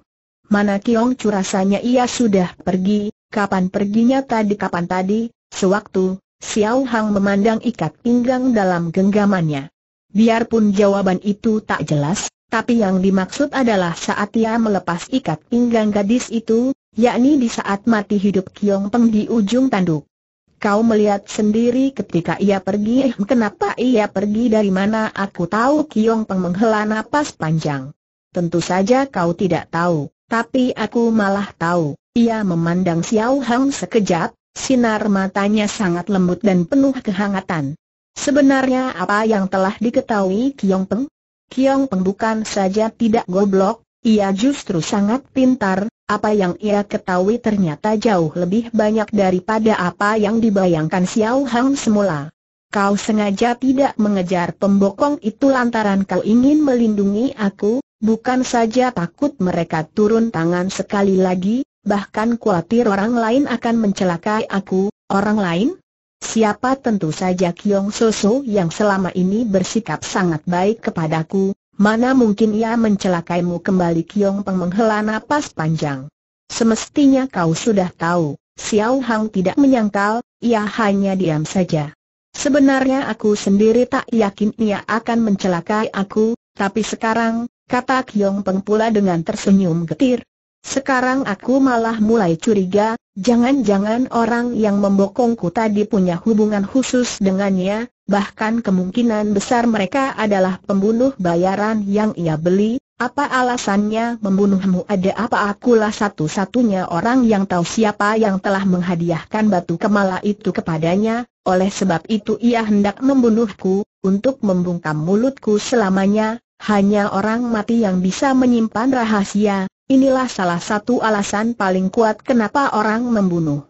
Mana Kiong Chu rasanya ia sudah pergi, kapan perginya tadi kapan tadi, sewaktu, Xiao Hang memandang ikat pinggang dalam genggamannya. Biarpun jawaban itu tak jelas, tapi yang dimaksud adalah saat ia melepas ikat pinggang gadis itu, yakni di saat mati hidup Kiong Peng di ujung tanduk. Kau melihat sendiri ketika ia pergi, eh, kenapa ia pergi dari mana aku tahu Kiong Peng menghela napas panjang. Tentu saja kau tidak tahu. Tapi aku malah tahu, ia memandang Xiao Hang sekejap, sinar matanya sangat lembut dan penuh kehangatan. Sebenarnya apa yang telah diketahui Kiong Peng? Kiong Peng bukan saja tidak goblok, ia justru sangat pintar, apa yang ia ketahui ternyata jauh lebih banyak daripada apa yang dibayangkan Xiao Hang semula. Kau sengaja tidak mengejar pembokong itu lantaran kau ingin melindungi aku, Bukan saja takut mereka turun tangan sekali lagi, bahkan khawatir orang lain akan mencelakai aku, orang lain? Siapa tentu saja Kiong Soso yang selama ini bersikap sangat baik kepadaku, mana mungkin ia mencelakaimu kembali Kiong Peng menghela napas panjang. Semestinya kau sudah tahu, Xiao Hang tidak menyangkal, ia hanya diam saja. Sebenarnya aku sendiri tak yakin ia akan mencelakai aku, tapi sekarang, kata Kiong Peng pula dengan tersenyum getir. Sekarang aku malah mulai curiga, jangan-jangan orang yang membokongku tadi punya hubungan khusus dengannya, bahkan kemungkinan besar mereka adalah pembunuh bayaran yang ia beli, apa alasannya membunuhmu ada apa akulah satu-satunya orang yang tahu siapa yang telah menghadiahkan batu kemala itu kepadanya, oleh sebab itu ia hendak membunuhku, untuk membungkam mulutku selamanya, hanya orang mati yang bisa menyimpan rahasia, inilah salah satu alasan paling kuat kenapa orang membunuh.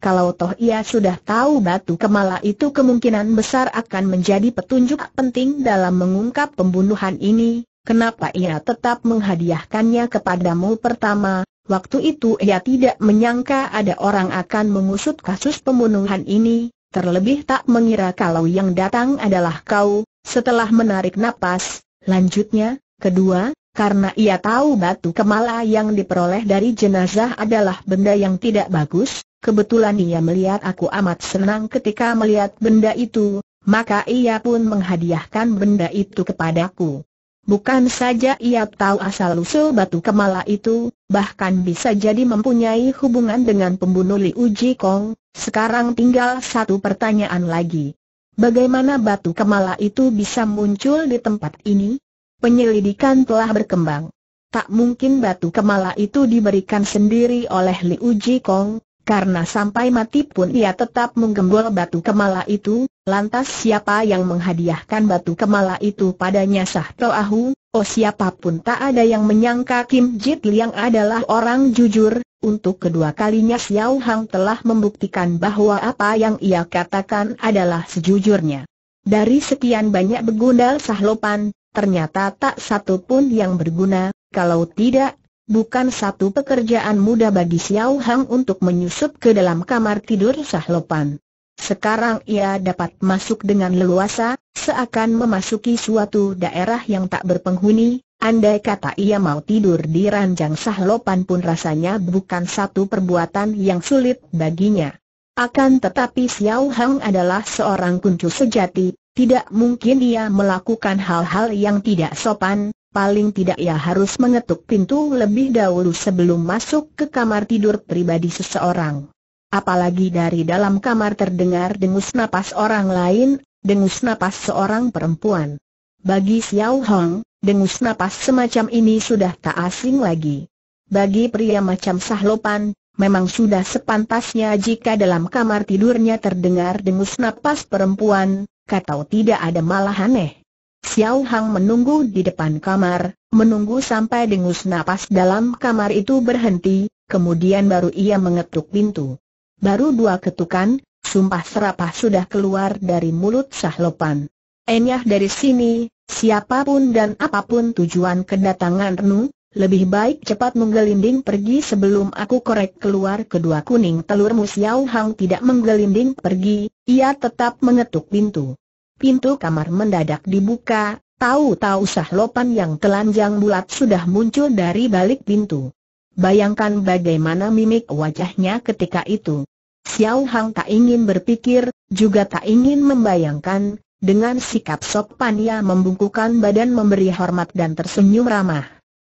Kalau toh ia sudah tahu batu kemala itu kemungkinan besar akan menjadi petunjuk penting dalam mengungkap pembunuhan ini, kenapa ia tetap menghadiahkannya kepadamu pertama, waktu itu ia tidak menyangka ada orang akan mengusut kasus pembunuhan ini, terlebih tak mengira kalau yang datang adalah kau, setelah menarik napas, Lanjutnya, kedua, karena ia tahu batu kemala yang diperoleh dari jenazah adalah benda yang tidak bagus, kebetulan ia melihat aku amat senang ketika melihat benda itu, maka ia pun menghadiahkan benda itu kepadaku. Bukan saja ia tahu asal-usul batu kemala itu, bahkan bisa jadi mempunyai hubungan dengan pembunuh Liu Kong. sekarang tinggal satu pertanyaan lagi. Bagaimana batu kemala itu bisa muncul di tempat ini? Penyelidikan telah berkembang. Tak mungkin batu kemala itu diberikan sendiri oleh Liu Uji Kong, karena sampai mati pun ia tetap menggembol batu kemala itu, lantas siapa yang menghadiahkan batu kemala itu padanya sah toahu, oh siapapun tak ada yang menyangka Kim Jit Liang adalah orang jujur, untuk kedua kalinya Xiao Hang telah membuktikan bahwa apa yang ia katakan adalah sejujurnya. Dari sekian banyak begundal sahlopan, ternyata tak satu pun yang berguna, kalau tidak, bukan satu pekerjaan mudah bagi Xiao Hang untuk menyusup ke dalam kamar tidur sahlopan. Sekarang ia dapat masuk dengan leluasa, seakan memasuki suatu daerah yang tak berpenghuni, Andai kata ia mau tidur di ranjang sahlopan pun rasanya bukan satu perbuatan yang sulit baginya. Akan tetapi Xiao Hang adalah seorang kuncu sejati, tidak mungkin ia melakukan hal-hal yang tidak sopan, paling tidak ia harus mengetuk pintu lebih dahulu sebelum masuk ke kamar tidur pribadi seseorang. Apalagi dari dalam kamar terdengar dengus napas orang lain, dengus napas seorang perempuan. Bagi Xiao Hong, dengus napas semacam ini sudah tak asing lagi. Bagi pria macam Sahlopan, memang sudah sepantasnya jika dalam kamar tidurnya terdengar dengus napas perempuan, kata tidak ada malah aneh. Xiao Hang menunggu di depan kamar, menunggu sampai dengus napas dalam kamar itu berhenti, kemudian baru ia mengetuk pintu. Baru dua ketukan, sumpah serapah sudah keluar dari mulut Sahlopan. Enyah dari sini, Siapapun dan apapun tujuan kedatangan Renu, lebih baik cepat menggelinding pergi sebelum aku korek keluar kedua kuning telur Xiao Hang tidak menggelinding pergi, ia tetap mengetuk pintu. Pintu kamar mendadak dibuka, tahu-tahu sahlopan yang telanjang bulat sudah muncul dari balik pintu. Bayangkan bagaimana mimik wajahnya ketika itu. Xiao Hang tak ingin berpikir, juga tak ingin membayangkan, dengan sikap sopan ia membungkukan badan memberi hormat dan tersenyum ramah.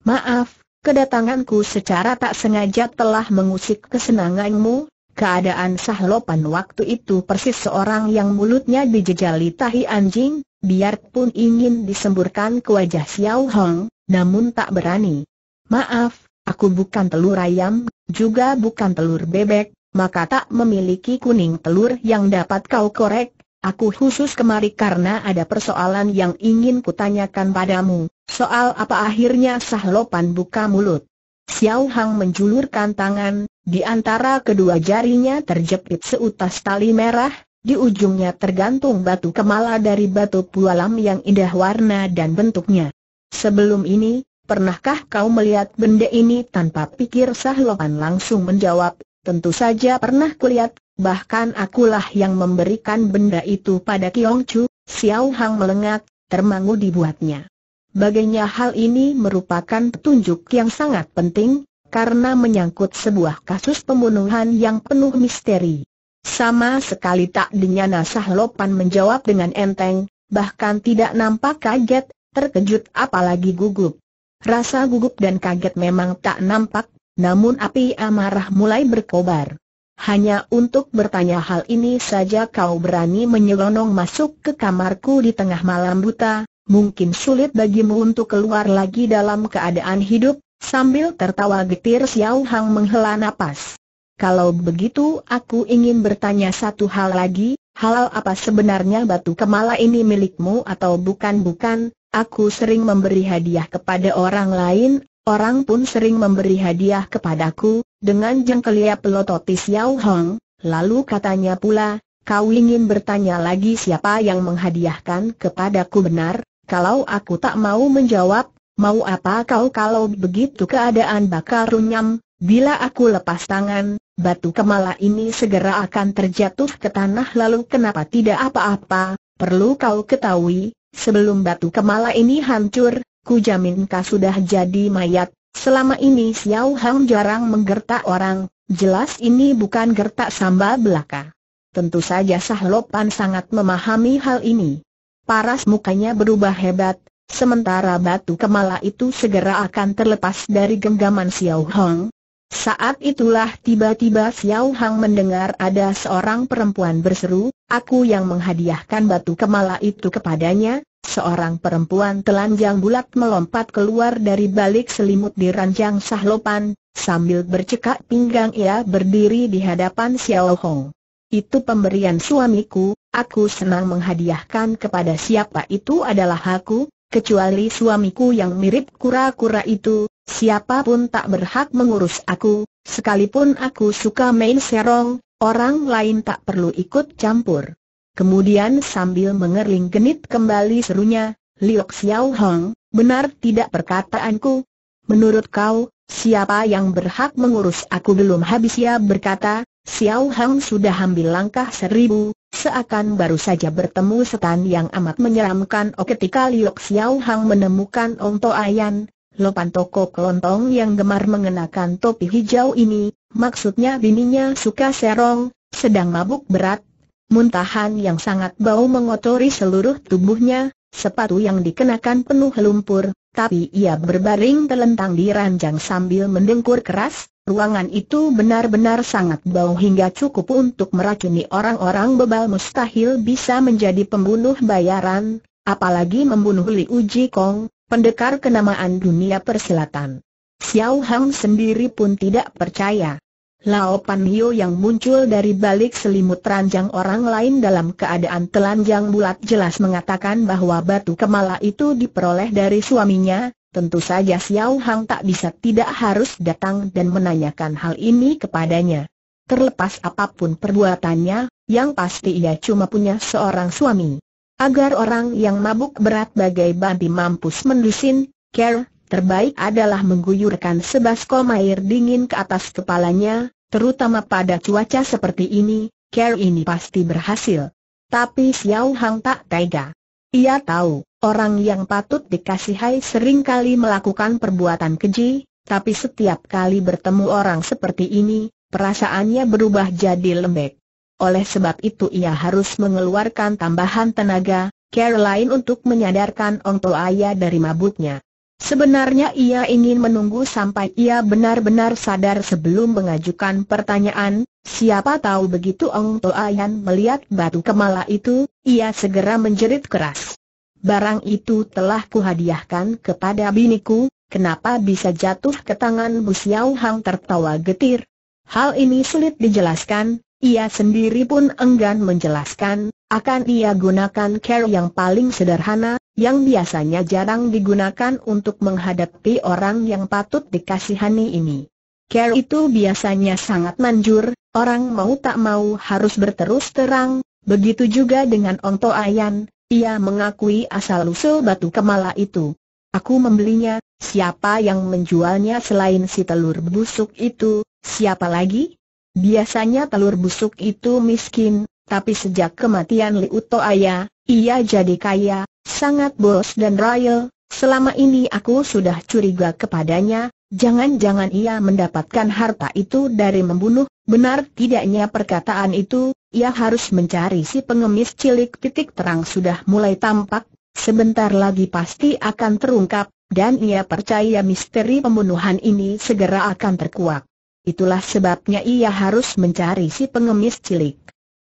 Maaf, kedatanganku secara tak sengaja telah mengusik kesenanganmu, keadaan sahlopan waktu itu persis seorang yang mulutnya dijejali tahi anjing, biarpun ingin disemburkan ke wajah Xiao Hong, namun tak berani. Maaf, aku bukan telur ayam, juga bukan telur bebek, maka tak memiliki kuning telur yang dapat kau korek, Aku khusus kemari karena ada persoalan yang ingin kutanyakan padamu. Soal apa akhirnya Sahlopan buka mulut. Xiao Hang menjulurkan tangan, di antara kedua jarinya terjepit seutas tali merah, di ujungnya tergantung batu kemala dari batu pualam yang indah warna dan bentuknya. Sebelum ini, pernahkah kau melihat benda ini tanpa pikir Sahlopan langsung menjawab, tentu saja pernah kulihat, bahkan akulah yang memberikan benda itu pada Kiong Chu, Xiao Hang melengak, termangu dibuatnya. Baginya hal ini merupakan petunjuk yang sangat penting, karena menyangkut sebuah kasus pembunuhan yang penuh misteri. Sama sekali tak dinyana Sahlopan menjawab dengan enteng, bahkan tidak nampak kaget, terkejut apalagi gugup. Rasa gugup dan kaget memang tak nampak, namun api amarah mulai berkobar. Hanya untuk bertanya hal ini saja kau berani menyelonong masuk ke kamarku di tengah malam buta, mungkin sulit bagimu untuk keluar lagi dalam keadaan hidup, sambil tertawa getir Xiao Hang menghela nafas. Kalau begitu aku ingin bertanya satu hal lagi, hal apa sebenarnya batu kemala ini milikmu atau bukan-bukan, aku sering memberi hadiah kepada orang lain, orang pun sering memberi hadiah kepadaku, dengan jengkelia ya pelototi Xiao Hong, lalu katanya pula, kau ingin bertanya lagi siapa yang menghadiahkan kepadaku benar, kalau aku tak mau menjawab, mau apa kau kalau begitu keadaan bakal runyam, bila aku lepas tangan, batu kemala ini segera akan terjatuh ke tanah lalu kenapa tidak apa-apa, perlu kau ketahui, sebelum batu kemala ini hancur, ku jamin kau sudah jadi mayat, Selama ini Xiao Hang jarang menggertak orang, jelas ini bukan gertak sambal belaka. Tentu saja Sahlopan sangat memahami hal ini. Paras mukanya berubah hebat, sementara batu kemala itu segera akan terlepas dari genggaman Xiao Hang. Saat itulah tiba-tiba Xiao Hang mendengar ada seorang perempuan berseru, aku yang menghadiahkan batu kemala itu kepadanya, Seorang perempuan telanjang bulat melompat keluar dari balik selimut di ranjang sahlopan, sambil bercekak pinggang ia berdiri di hadapan Xiao Hong. Itu pemberian suamiku, aku senang menghadiahkan kepada siapa itu adalah aku, kecuali suamiku yang mirip kura-kura itu, siapapun tak berhak mengurus aku, sekalipun aku suka main serong, orang lain tak perlu ikut campur. Kemudian sambil mengerling genit kembali serunya, Liok Xiao Hong, benar tidak perkataanku? Menurut kau, siapa yang berhak mengurus aku belum habis ia berkata, Xiao Hong sudah ambil langkah seribu, seakan baru saja bertemu setan yang amat menyeramkan. Oh ketika Liok Xiao Hong menemukan Ong To Ayan, Lopan toko kelontong yang gemar mengenakan topi hijau ini, maksudnya bininya suka serong, sedang mabuk berat, Muntahan yang sangat bau mengotori seluruh tubuhnya, sepatu yang dikenakan penuh lumpur, tapi ia berbaring telentang di ranjang sambil mendengkur keras, ruangan itu benar-benar sangat bau hingga cukup untuk meracuni orang-orang bebal mustahil bisa menjadi pembunuh bayaran, apalagi membunuh Li Uji Kong, pendekar kenamaan dunia persilatan. Xiao Hang sendiri pun tidak percaya. Lao Pan Hio yang muncul dari balik selimut ranjang orang lain dalam keadaan telanjang bulat jelas mengatakan bahwa batu kemala itu diperoleh dari suaminya, tentu saja Xiao Hang tak bisa tidak harus datang dan menanyakan hal ini kepadanya. Terlepas apapun perbuatannya, yang pasti ia cuma punya seorang suami. Agar orang yang mabuk berat bagai babi mampus mendusin, Care, terbaik adalah mengguyurkan sebaskom air dingin ke atas kepalanya, terutama pada cuaca seperti ini, care ini pasti berhasil. Tapi Xiao Hang tak tega. Ia tahu, orang yang patut dikasihai seringkali melakukan perbuatan keji, tapi setiap kali bertemu orang seperti ini, perasaannya berubah jadi lembek. Oleh sebab itu ia harus mengeluarkan tambahan tenaga, Care lain untuk menyadarkan Ong ayah dari mabuknya. Sebenarnya ia ingin menunggu sampai ia benar-benar sadar sebelum mengajukan pertanyaan, siapa tahu begitu Ong Toayan melihat batu kemala itu, ia segera menjerit keras. Barang itu telah kuhadiahkan kepada biniku, kenapa bisa jatuh ke tangan Bu Xiao Hang tertawa getir? Hal ini sulit dijelaskan, ia sendiri pun enggan menjelaskan, akan ia gunakan care yang paling sederhana, yang biasanya jarang digunakan untuk menghadapi orang yang patut dikasihani ini. Care itu biasanya sangat manjur, orang mau tak mau harus berterus terang, begitu juga dengan Ong Toayan, ia mengakui asal-usul batu kemala itu. Aku membelinya, siapa yang menjualnya selain si telur busuk itu, siapa lagi? Biasanya telur busuk itu miskin, tapi sejak kematian Liu Toaya, ia jadi kaya, sangat bos dan royal, selama ini aku sudah curiga kepadanya, jangan-jangan ia mendapatkan harta itu dari membunuh, benar tidaknya perkataan itu, ia harus mencari si pengemis cilik titik terang sudah mulai tampak, sebentar lagi pasti akan terungkap, dan ia percaya misteri pembunuhan ini segera akan terkuak. Itulah sebabnya ia harus mencari si pengemis cilik.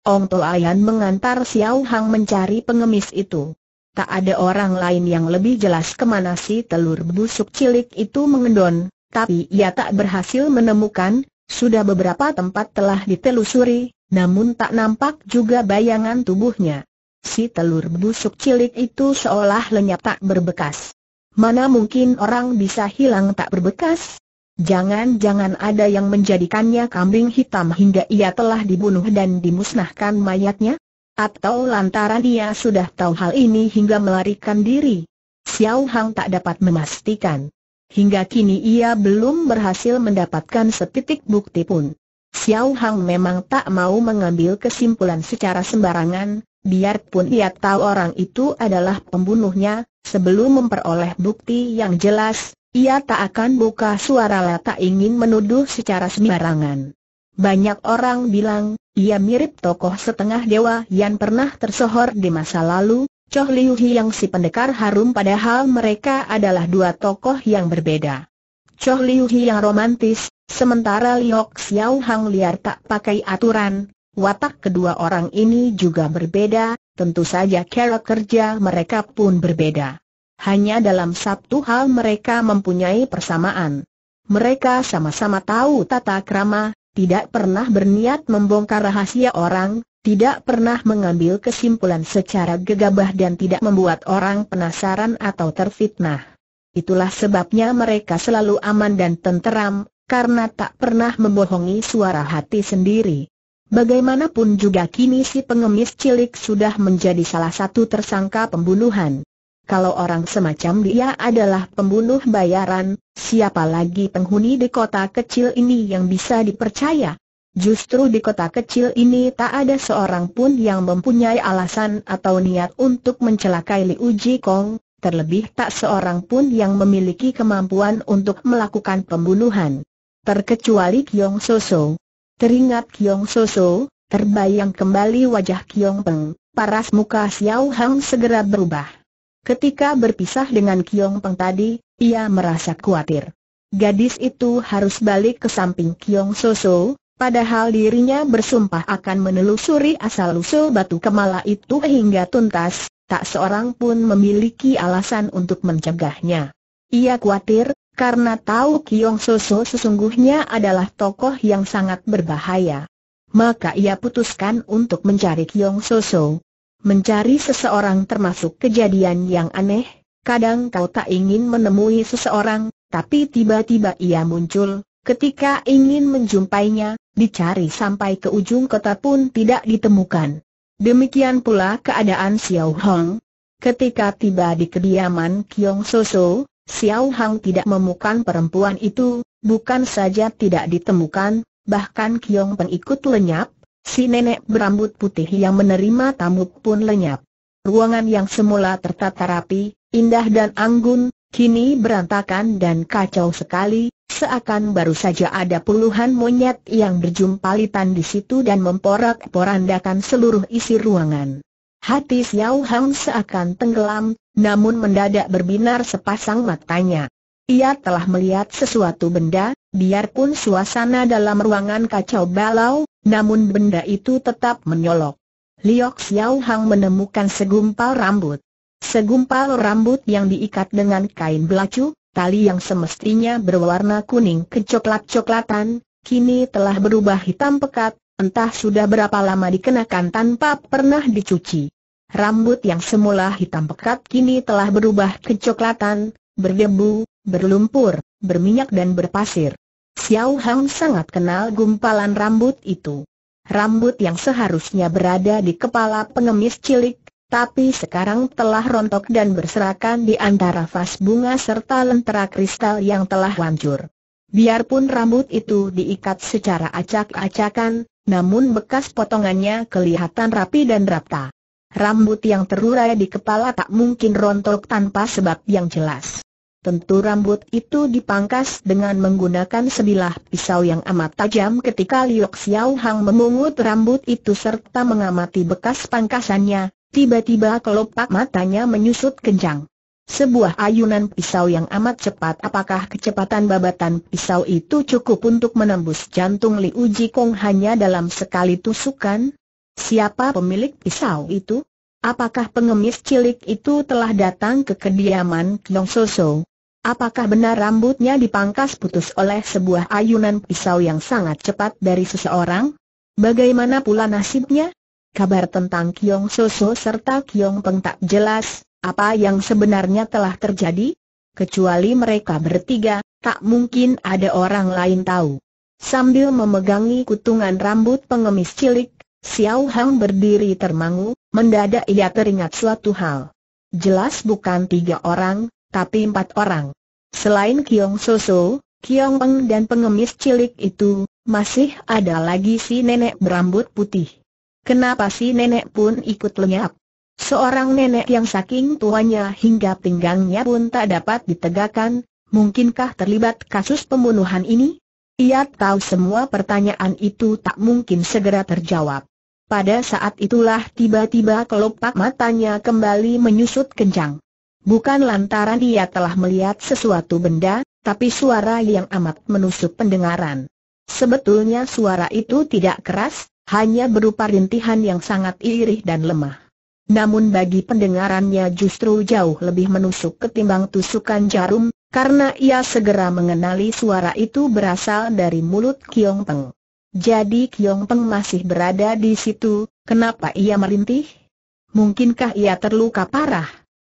Ong Toayan mengantar Xiao Hang mencari pengemis itu. Tak ada orang lain yang lebih jelas kemana si telur busuk cilik itu mengendon, tapi ia tak berhasil menemukan, sudah beberapa tempat telah ditelusuri, namun tak nampak juga bayangan tubuhnya. Si telur busuk cilik itu seolah lenyap tak berbekas. Mana mungkin orang bisa hilang tak berbekas? Jangan-jangan ada yang menjadikannya kambing hitam hingga ia telah dibunuh dan dimusnahkan mayatnya? Atau lantaran ia sudah tahu hal ini hingga melarikan diri? Xiao Hang tak dapat memastikan. Hingga kini ia belum berhasil mendapatkan setitik bukti pun. Xiao Hang memang tak mau mengambil kesimpulan secara sembarangan, biarpun ia tahu orang itu adalah pembunuhnya, sebelum memperoleh bukti yang jelas, ia tak akan buka suara lah tak ingin menuduh secara sembarangan. Banyak orang bilang, ia mirip tokoh setengah dewa yang pernah tersohor di masa lalu, Choh Liu yang si pendekar harum padahal mereka adalah dua tokoh yang berbeda. Choh Liu yang romantis, sementara Liok Xiao Hang liar tak pakai aturan, watak kedua orang ini juga berbeda, tentu saja cara kerja mereka pun berbeda. Hanya dalam satu hal mereka mempunyai persamaan. Mereka sama-sama tahu tata krama, tidak pernah berniat membongkar rahasia orang, tidak pernah mengambil kesimpulan secara gegabah dan tidak membuat orang penasaran atau terfitnah. Itulah sebabnya mereka selalu aman dan tenteram, karena tak pernah membohongi suara hati sendiri. Bagaimanapun juga kini si pengemis cilik sudah menjadi salah satu tersangka pembunuhan. Kalau orang semacam dia adalah pembunuh bayaran, siapa lagi penghuni di kota kecil ini yang bisa dipercaya? Justru di kota kecil ini tak ada seorang pun yang mempunyai alasan atau niat untuk mencelakai Liu Ji Kong, terlebih tak seorang pun yang memiliki kemampuan untuk melakukan pembunuhan. Terkecuali Kiong Soso. Teringat Kiong Soso, terbayang kembali wajah Kiong Peng, paras muka Xiao Hang segera berubah. Ketika berpisah dengan Kiong Peng tadi, ia merasa khawatir. Gadis itu harus balik ke samping Kiong Soso, padahal dirinya bersumpah akan menelusuri asal-usul batu kemala itu hingga tuntas, tak seorang pun memiliki alasan untuk mencegahnya. Ia khawatir, karena tahu Kiong Soso sesungguhnya adalah tokoh yang sangat berbahaya. Maka ia putuskan untuk mencari Kiong Soso mencari seseorang termasuk kejadian yang aneh, kadang kau tak ingin menemui seseorang, tapi tiba-tiba ia muncul, ketika ingin menjumpainya, dicari sampai ke ujung kota pun tidak ditemukan. Demikian pula keadaan Xiao Hong. Ketika tiba di kediaman Kiong Soso, Xiao Hong tidak memukan perempuan itu, bukan saja tidak ditemukan, bahkan Kiong pengikut lenyap, Si nenek berambut putih yang menerima tamu pun lenyap. Ruangan yang semula tertata rapi, indah dan anggun, kini berantakan dan kacau sekali, seakan baru saja ada puluhan monyet yang berjumpalitan di situ dan memporak-porandakan seluruh isi ruangan. Hati Xiao Hang seakan tenggelam, namun mendadak berbinar sepasang matanya. Ia telah melihat sesuatu benda, biarpun suasana dalam ruangan kacau balau, namun benda itu tetap menyolok. Liok Xiao Hang menemukan segumpal rambut. Segumpal rambut yang diikat dengan kain belacu, tali yang semestinya berwarna kuning kecoklat-coklatan, kini telah berubah hitam pekat, entah sudah berapa lama dikenakan tanpa pernah dicuci. Rambut yang semula hitam pekat kini telah berubah kecoklatan, berdebu, berlumpur, berminyak dan berpasir. Xiao Hang sangat kenal gumpalan rambut itu. Rambut yang seharusnya berada di kepala pengemis cilik, tapi sekarang telah rontok dan berserakan di antara vas bunga serta lentera kristal yang telah hancur. Biarpun rambut itu diikat secara acak-acakan, namun bekas potongannya kelihatan rapi dan rapta. Rambut yang terurai di kepala tak mungkin rontok tanpa sebab yang jelas. Tentu rambut itu dipangkas dengan menggunakan sebilah pisau yang amat tajam ketika Liok Xiao Hang memungut rambut itu serta mengamati bekas pangkasannya, tiba-tiba kelopak matanya menyusut kencang. Sebuah ayunan pisau yang amat cepat apakah kecepatan babatan pisau itu cukup untuk menembus jantung Liu Jikong hanya dalam sekali tusukan? Siapa pemilik pisau itu? Apakah pengemis cilik itu telah datang ke kediaman Kyong Soso? Apakah benar rambutnya dipangkas putus oleh sebuah ayunan pisau yang sangat cepat dari seseorang? Bagaimana pula nasibnya? Kabar tentang Kiong Soso serta Kiong Peng tak jelas, apa yang sebenarnya telah terjadi? Kecuali mereka bertiga, tak mungkin ada orang lain tahu. Sambil memegangi kutungan rambut pengemis cilik, Xiao Hang berdiri termangu, mendadak ia teringat suatu hal. Jelas bukan tiga orang, tapi empat orang. Selain Kiong Soso, Kiong Peng dan pengemis cilik itu, masih ada lagi si nenek berambut putih. Kenapa si nenek pun ikut lenyap? Seorang nenek yang saking tuanya hingga pinggangnya pun tak dapat ditegakkan, mungkinkah terlibat kasus pembunuhan ini? Ia tahu semua pertanyaan itu tak mungkin segera terjawab. Pada saat itulah tiba-tiba kelopak matanya kembali menyusut kencang. Bukan lantaran ia telah melihat sesuatu benda, tapi suara yang amat menusuk pendengaran. Sebetulnya suara itu tidak keras, hanya berupa rintihan yang sangat irih dan lemah. Namun bagi pendengarannya justru jauh lebih menusuk ketimbang tusukan jarum, karena ia segera mengenali suara itu berasal dari mulut Kiong Peng. Jadi Kiong Peng masih berada di situ, kenapa ia merintih? Mungkinkah ia terluka parah?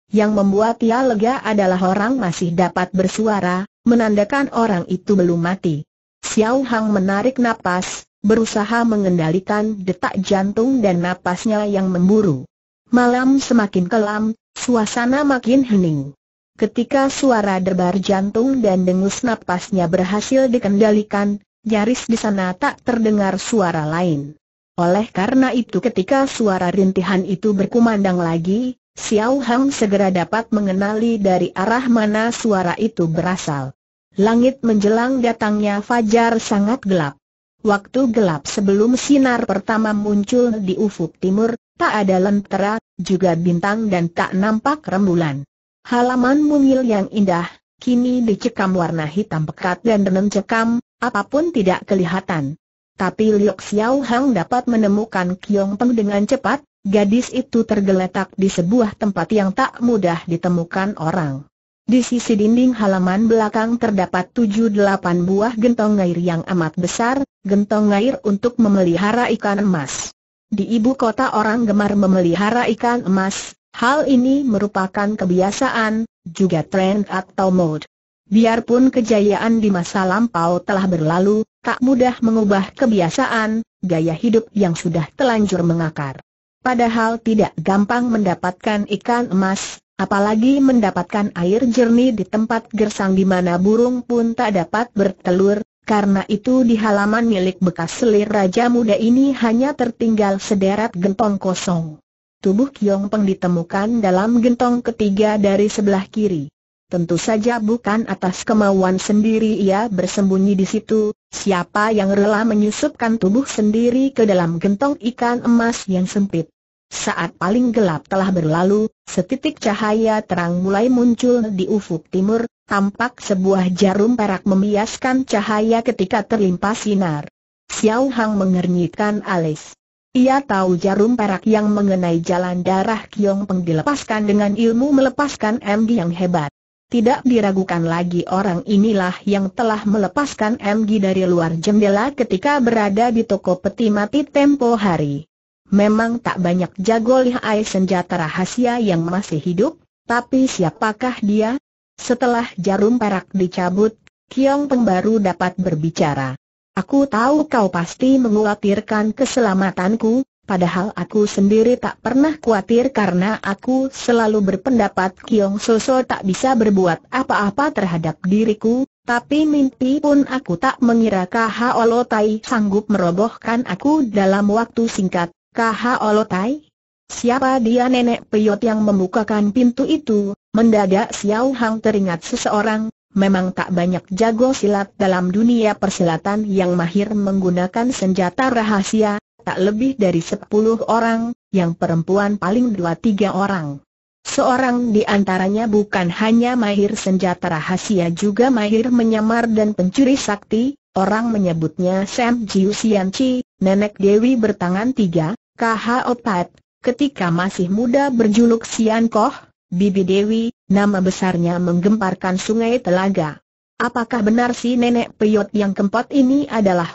Yang membuat ia lega adalah orang masih dapat bersuara, menandakan orang itu belum mati. Xiao Hang menarik napas, berusaha mengendalikan detak jantung dan napasnya yang memburu. Malam semakin kelam, suasana makin hening. Ketika suara debar jantung dan dengus napasnya berhasil dikendalikan, nyaris di sana tak terdengar suara lain. Oleh karena itu ketika suara rintihan itu berkumandang lagi, Xiao Hang segera dapat mengenali dari arah mana suara itu berasal. Langit menjelang datangnya fajar sangat gelap. Waktu gelap sebelum sinar pertama muncul di ufuk timur, tak ada lentera, juga bintang dan tak nampak rembulan. Halaman mungil yang indah, kini dicekam warna hitam pekat dan renem cekam, apapun tidak kelihatan. Tapi Liu Xiao Hang dapat menemukan Kiong Peng dengan cepat, Gadis itu tergeletak di sebuah tempat yang tak mudah ditemukan orang. Di sisi dinding halaman belakang terdapat tujuh delapan buah gentong air yang amat besar, gentong air untuk memelihara ikan emas. Di ibu kota orang gemar memelihara ikan emas, hal ini merupakan kebiasaan, juga tren atau mode. Biarpun kejayaan di masa lampau telah berlalu, tak mudah mengubah kebiasaan, gaya hidup yang sudah telanjur mengakar. Padahal tidak gampang mendapatkan ikan emas, apalagi mendapatkan air jernih di tempat gersang di mana burung pun tak dapat bertelur, karena itu di halaman milik bekas selir Raja Muda ini hanya tertinggal sederet gentong kosong. Tubuh Kiong Peng ditemukan dalam gentong ketiga dari sebelah kiri. Tentu saja bukan atas kemauan sendiri ia bersembunyi di situ, siapa yang rela menyusupkan tubuh sendiri ke dalam gentong ikan emas yang sempit. Saat paling gelap telah berlalu, setitik cahaya terang mulai muncul di ufuk timur, tampak sebuah jarum perak membiaskan cahaya ketika terlimpas sinar. Xiao Hang mengernyitkan alis. Ia tahu jarum perak yang mengenai jalan darah Kiong Peng dilepaskan dengan ilmu melepaskan MG yang hebat. Tidak diragukan lagi orang inilah yang telah melepaskan MG dari luar jendela ketika berada di toko peti mati tempo hari. Memang tak banyak jago lihai senjata rahasia yang masih hidup, tapi siapakah dia? Setelah jarum perak dicabut, Kiong Peng baru dapat berbicara. Aku tahu kau pasti mengkhawatirkan keselamatanku, Padahal aku sendiri tak pernah khawatir karena aku selalu berpendapat Kiong Soso tak bisa berbuat apa-apa terhadap diriku, tapi mimpi pun aku tak mengira Kahaolo Tai sanggup merobohkan aku dalam waktu singkat, KH Olotai? Siapa dia nenek peyot yang membukakan pintu itu? Mendadak Xiao Hang teringat seseorang, memang tak banyak jago silat dalam dunia persilatan yang mahir menggunakan senjata rahasia, tak lebih dari sepuluh orang, yang perempuan paling dua tiga orang. Seorang di antaranya bukan hanya mahir senjata rahasia juga mahir menyamar dan pencuri sakti, orang menyebutnya Sam Jiu Sian Chi, nenek Dewi bertangan tiga, KH Opat, ketika masih muda berjuluk Sian Koh, Bibi Dewi, nama besarnya menggemparkan sungai Telaga. Apakah benar si nenek peyot yang kempot ini adalah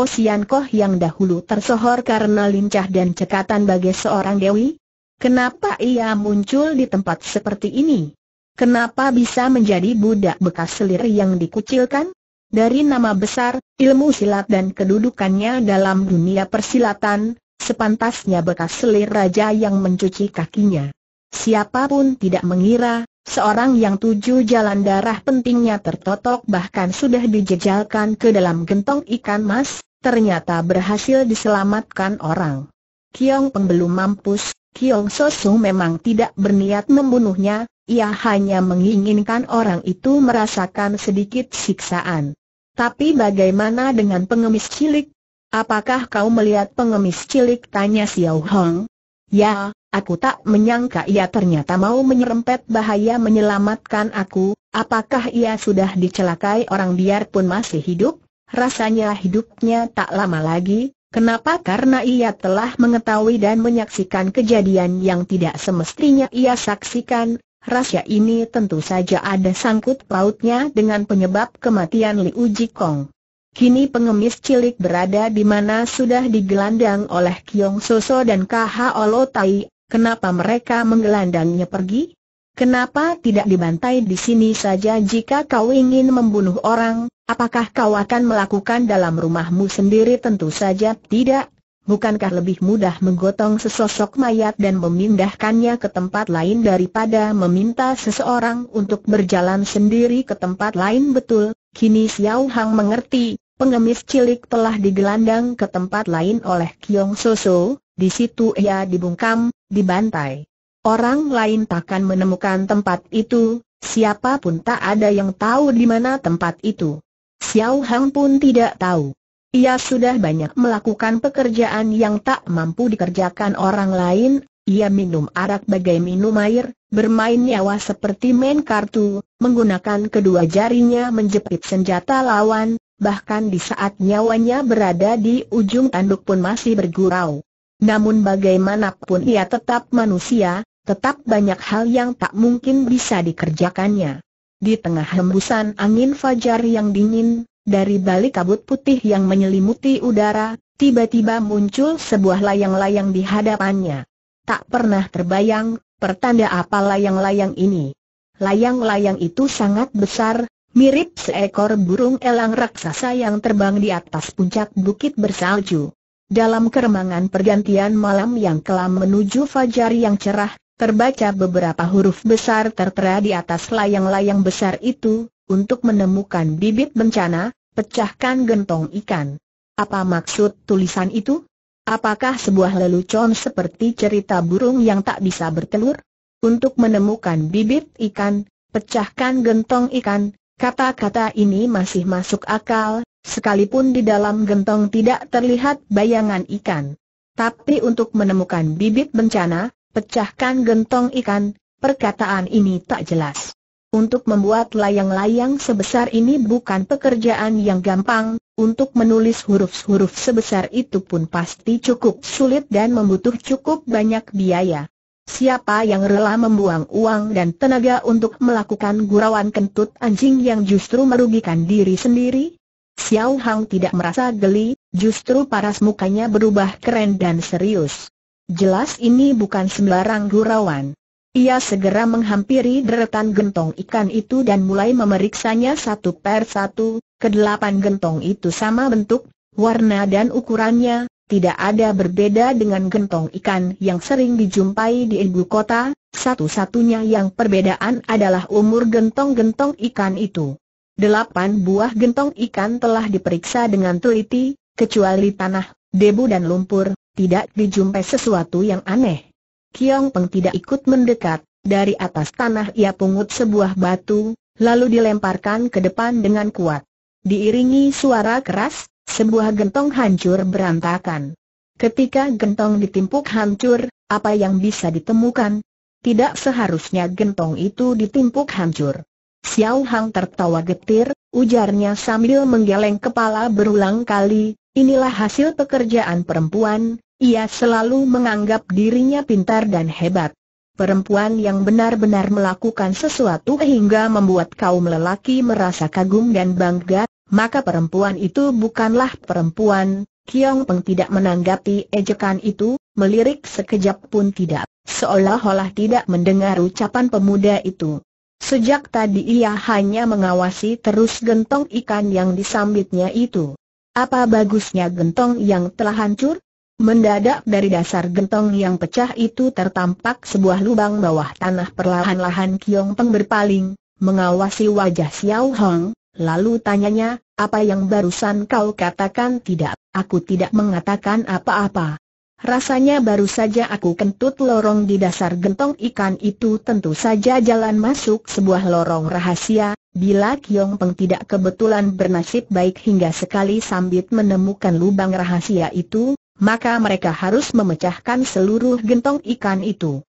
O Sian Koh yang dahulu tersohor karena lincah dan cekatan bagi seorang Dewi? Kenapa ia muncul di tempat seperti ini? Kenapa bisa menjadi budak bekas selir yang dikucilkan? Dari nama besar, ilmu silat dan kedudukannya dalam dunia persilatan, sepantasnya bekas selir raja yang mencuci kakinya. Siapapun tidak mengira, seorang yang tujuh jalan darah pentingnya tertotok bahkan sudah dijejalkan ke dalam gentong ikan mas, ternyata berhasil diselamatkan orang. Kiong Peng belum mampus, Kiong Sosu memang tidak berniat membunuhnya, ia hanya menginginkan orang itu merasakan sedikit siksaan. Tapi bagaimana dengan pengemis cilik, Apakah kau melihat pengemis cilik? Tanya Xiao Hong. Ya, aku tak menyangka ia ternyata mau menyerempet bahaya menyelamatkan aku. Apakah ia sudah dicelakai orang biarpun masih hidup? Rasanya hidupnya tak lama lagi, Kenapa? Karena ia telah mengetahui dan menyaksikan kejadian yang tidak semestinya ia saksikan. Rahasia ini tentu saja ada sangkut pautnya dengan penyebab kematian Liu Jikong. Kini pengemis cilik berada di mana sudah digelandang oleh Kiong Soso dan KH Tai, kenapa mereka menggelandangnya pergi? Kenapa tidak dibantai di sini saja jika kau ingin membunuh orang, apakah kau akan melakukan dalam rumahmu sendiri tentu saja tidak? Bukankah lebih mudah menggotong sesosok mayat dan memindahkannya ke tempat lain daripada meminta seseorang untuk berjalan sendiri ke tempat lain betul? Kini Xiao Hang mengerti, pengemis cilik telah digelandang ke tempat lain oleh Kiong Soso, di situ ia dibungkam, dibantai. Orang lain takkan menemukan tempat itu, siapapun tak ada yang tahu di mana tempat itu. Xiao Hang pun tidak tahu. Ia sudah banyak melakukan pekerjaan yang tak mampu dikerjakan orang lain, ia minum arak bagai minum air, bermain nyawa seperti main kartu, menggunakan kedua jarinya menjepit senjata lawan, bahkan di saat nyawanya berada di ujung tanduk pun masih bergurau. Namun bagaimanapun ia tetap manusia, tetap banyak hal yang tak mungkin bisa dikerjakannya. Di tengah hembusan angin fajar yang dingin, dari balik kabut putih yang menyelimuti udara, tiba-tiba muncul sebuah layang-layang di hadapannya tak pernah terbayang, pertanda apa layang-layang ini. Layang-layang itu sangat besar, mirip seekor burung elang raksasa yang terbang di atas puncak bukit bersalju. Dalam keremangan pergantian malam yang kelam menuju fajar yang cerah, terbaca beberapa huruf besar tertera di atas layang-layang besar itu, untuk menemukan bibit bencana, pecahkan gentong ikan. Apa maksud tulisan itu? Apakah sebuah lelucon seperti cerita burung yang tak bisa bertelur? Untuk menemukan bibit ikan, pecahkan gentong ikan, kata-kata ini masih masuk akal, sekalipun di dalam gentong tidak terlihat bayangan ikan. Tapi untuk menemukan bibit bencana, pecahkan gentong ikan, perkataan ini tak jelas. Untuk membuat layang-layang sebesar ini bukan pekerjaan yang gampang, untuk menulis huruf-huruf sebesar itu pun pasti cukup sulit dan membutuh cukup banyak biaya. Siapa yang rela membuang uang dan tenaga untuk melakukan gurauan kentut anjing yang justru merugikan diri sendiri? Xiao Hang tidak merasa geli, justru paras mukanya berubah keren dan serius. Jelas ini bukan sembarang gurauan. Ia segera menghampiri deretan gentong ikan itu dan mulai memeriksanya satu per satu, Kedelapan gentong itu sama bentuk, warna dan ukurannya, tidak ada berbeda dengan gentong ikan yang sering dijumpai di ibu kota, satu-satunya yang perbedaan adalah umur gentong-gentong ikan itu. Delapan buah gentong ikan telah diperiksa dengan teliti, kecuali tanah, debu dan lumpur, tidak dijumpai sesuatu yang aneh. Kiong Peng tidak ikut mendekat, dari atas tanah ia pungut sebuah batu, lalu dilemparkan ke depan dengan kuat. Diiringi suara keras, sebuah gentong hancur berantakan. Ketika gentong ditimpuk hancur, apa yang bisa ditemukan? Tidak seharusnya gentong itu ditimpuk hancur. Xiao Hang tertawa getir, ujarnya sambil menggeleng kepala berulang kali, inilah hasil pekerjaan perempuan, ia selalu menganggap dirinya pintar dan hebat. Perempuan yang benar-benar melakukan sesuatu hingga membuat kaum lelaki merasa kagum dan bangga, maka perempuan itu bukanlah perempuan, Kiong Peng tidak menanggapi ejekan itu, melirik sekejap pun tidak, seolah-olah tidak mendengar ucapan pemuda itu. Sejak tadi ia hanya mengawasi terus gentong ikan yang disambitnya itu. Apa bagusnya gentong yang telah hancur? Mendadak dari dasar gentong yang pecah itu tertampak sebuah lubang bawah tanah perlahan-lahan Kiong Peng berpaling, mengawasi wajah Xiao Hong, Lalu tanyanya, apa yang barusan kau katakan tidak? Aku tidak mengatakan apa-apa. Rasanya baru saja aku kentut lorong di dasar gentong ikan itu tentu saja jalan masuk sebuah lorong rahasia, bila Kiong Peng tidak kebetulan bernasib baik hingga sekali sambit menemukan lubang rahasia itu, maka mereka harus memecahkan seluruh gentong ikan itu.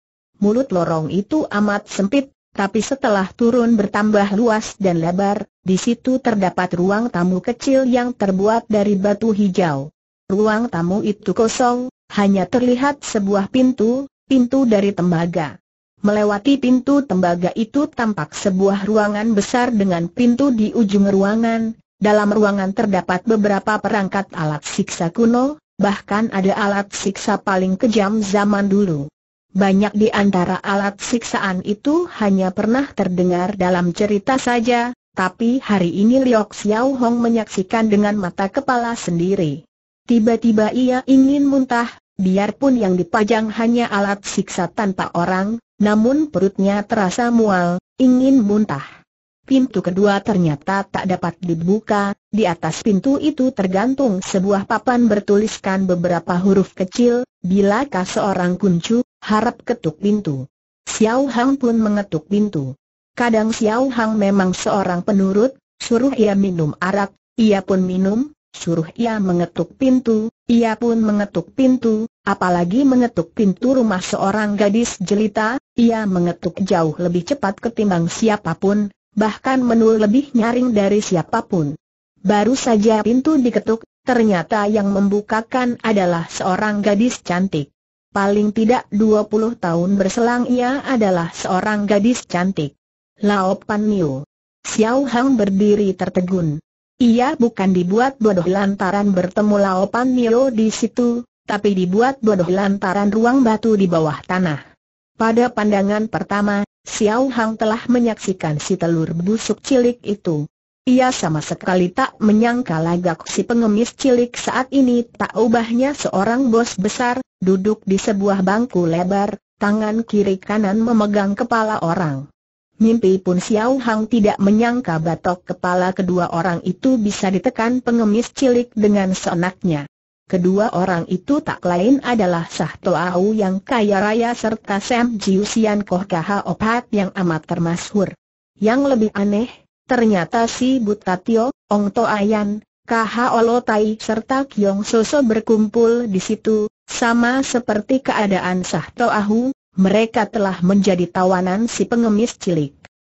Mulut lorong itu amat sempit, tapi setelah turun bertambah luas dan lebar, di situ terdapat ruang tamu kecil yang terbuat dari batu hijau. Ruang tamu itu kosong, hanya terlihat sebuah pintu, pintu dari tembaga. Melewati pintu tembaga itu tampak sebuah ruangan besar dengan pintu di ujung ruangan. Dalam ruangan terdapat beberapa perangkat alat siksa kuno, bahkan ada alat siksa paling kejam zaman dulu. Banyak di antara alat siksaan itu hanya pernah terdengar dalam cerita saja, tapi hari ini Liok Xiao Hong menyaksikan dengan mata kepala sendiri. Tiba-tiba ia ingin muntah, biarpun yang dipajang hanya alat siksa tanpa orang, namun perutnya terasa mual, ingin muntah. Pintu kedua ternyata tak dapat dibuka, di atas pintu itu tergantung sebuah papan bertuliskan beberapa huruf kecil, Bilakah seorang kuncu, harap ketuk pintu. Xiao Hang pun mengetuk pintu. Kadang Xiao Hang memang seorang penurut, suruh ia minum arak, ia pun minum, suruh ia mengetuk pintu, ia pun mengetuk pintu, apalagi mengetuk pintu rumah seorang gadis jelita, ia mengetuk jauh lebih cepat ketimbang siapapun, bahkan menul lebih nyaring dari siapapun. Baru saja pintu diketuk, ternyata yang membukakan adalah seorang gadis cantik paling tidak 20 tahun berselang ia adalah seorang gadis cantik. Lao Pan Niu. Xiao Hang berdiri tertegun. Ia bukan dibuat bodoh lantaran bertemu Lao Pan Niu di situ, tapi dibuat bodoh lantaran ruang batu di bawah tanah. Pada pandangan pertama, Xiao Hang telah menyaksikan si telur busuk cilik itu. Ia sama sekali tak menyangka lagak si pengemis cilik saat ini tak ubahnya seorang bos besar, duduk di sebuah bangku lebar, tangan kiri kanan memegang kepala orang. Mimpi pun Xiao Hang tidak menyangka batok kepala kedua orang itu bisa ditekan pengemis cilik dengan senaknya. Kedua orang itu tak lain adalah Sah Toau yang kaya raya serta Sam Jiusian Koh kha Opat yang amat termasuk. Yang lebih aneh, Ternyata si Butatio, Ong To Toayan, Kaholo Tai serta Kiong Soso berkumpul di situ, sama seperti keadaan Sah To Ahu, mereka telah menjadi tawanan si pengemis cilik.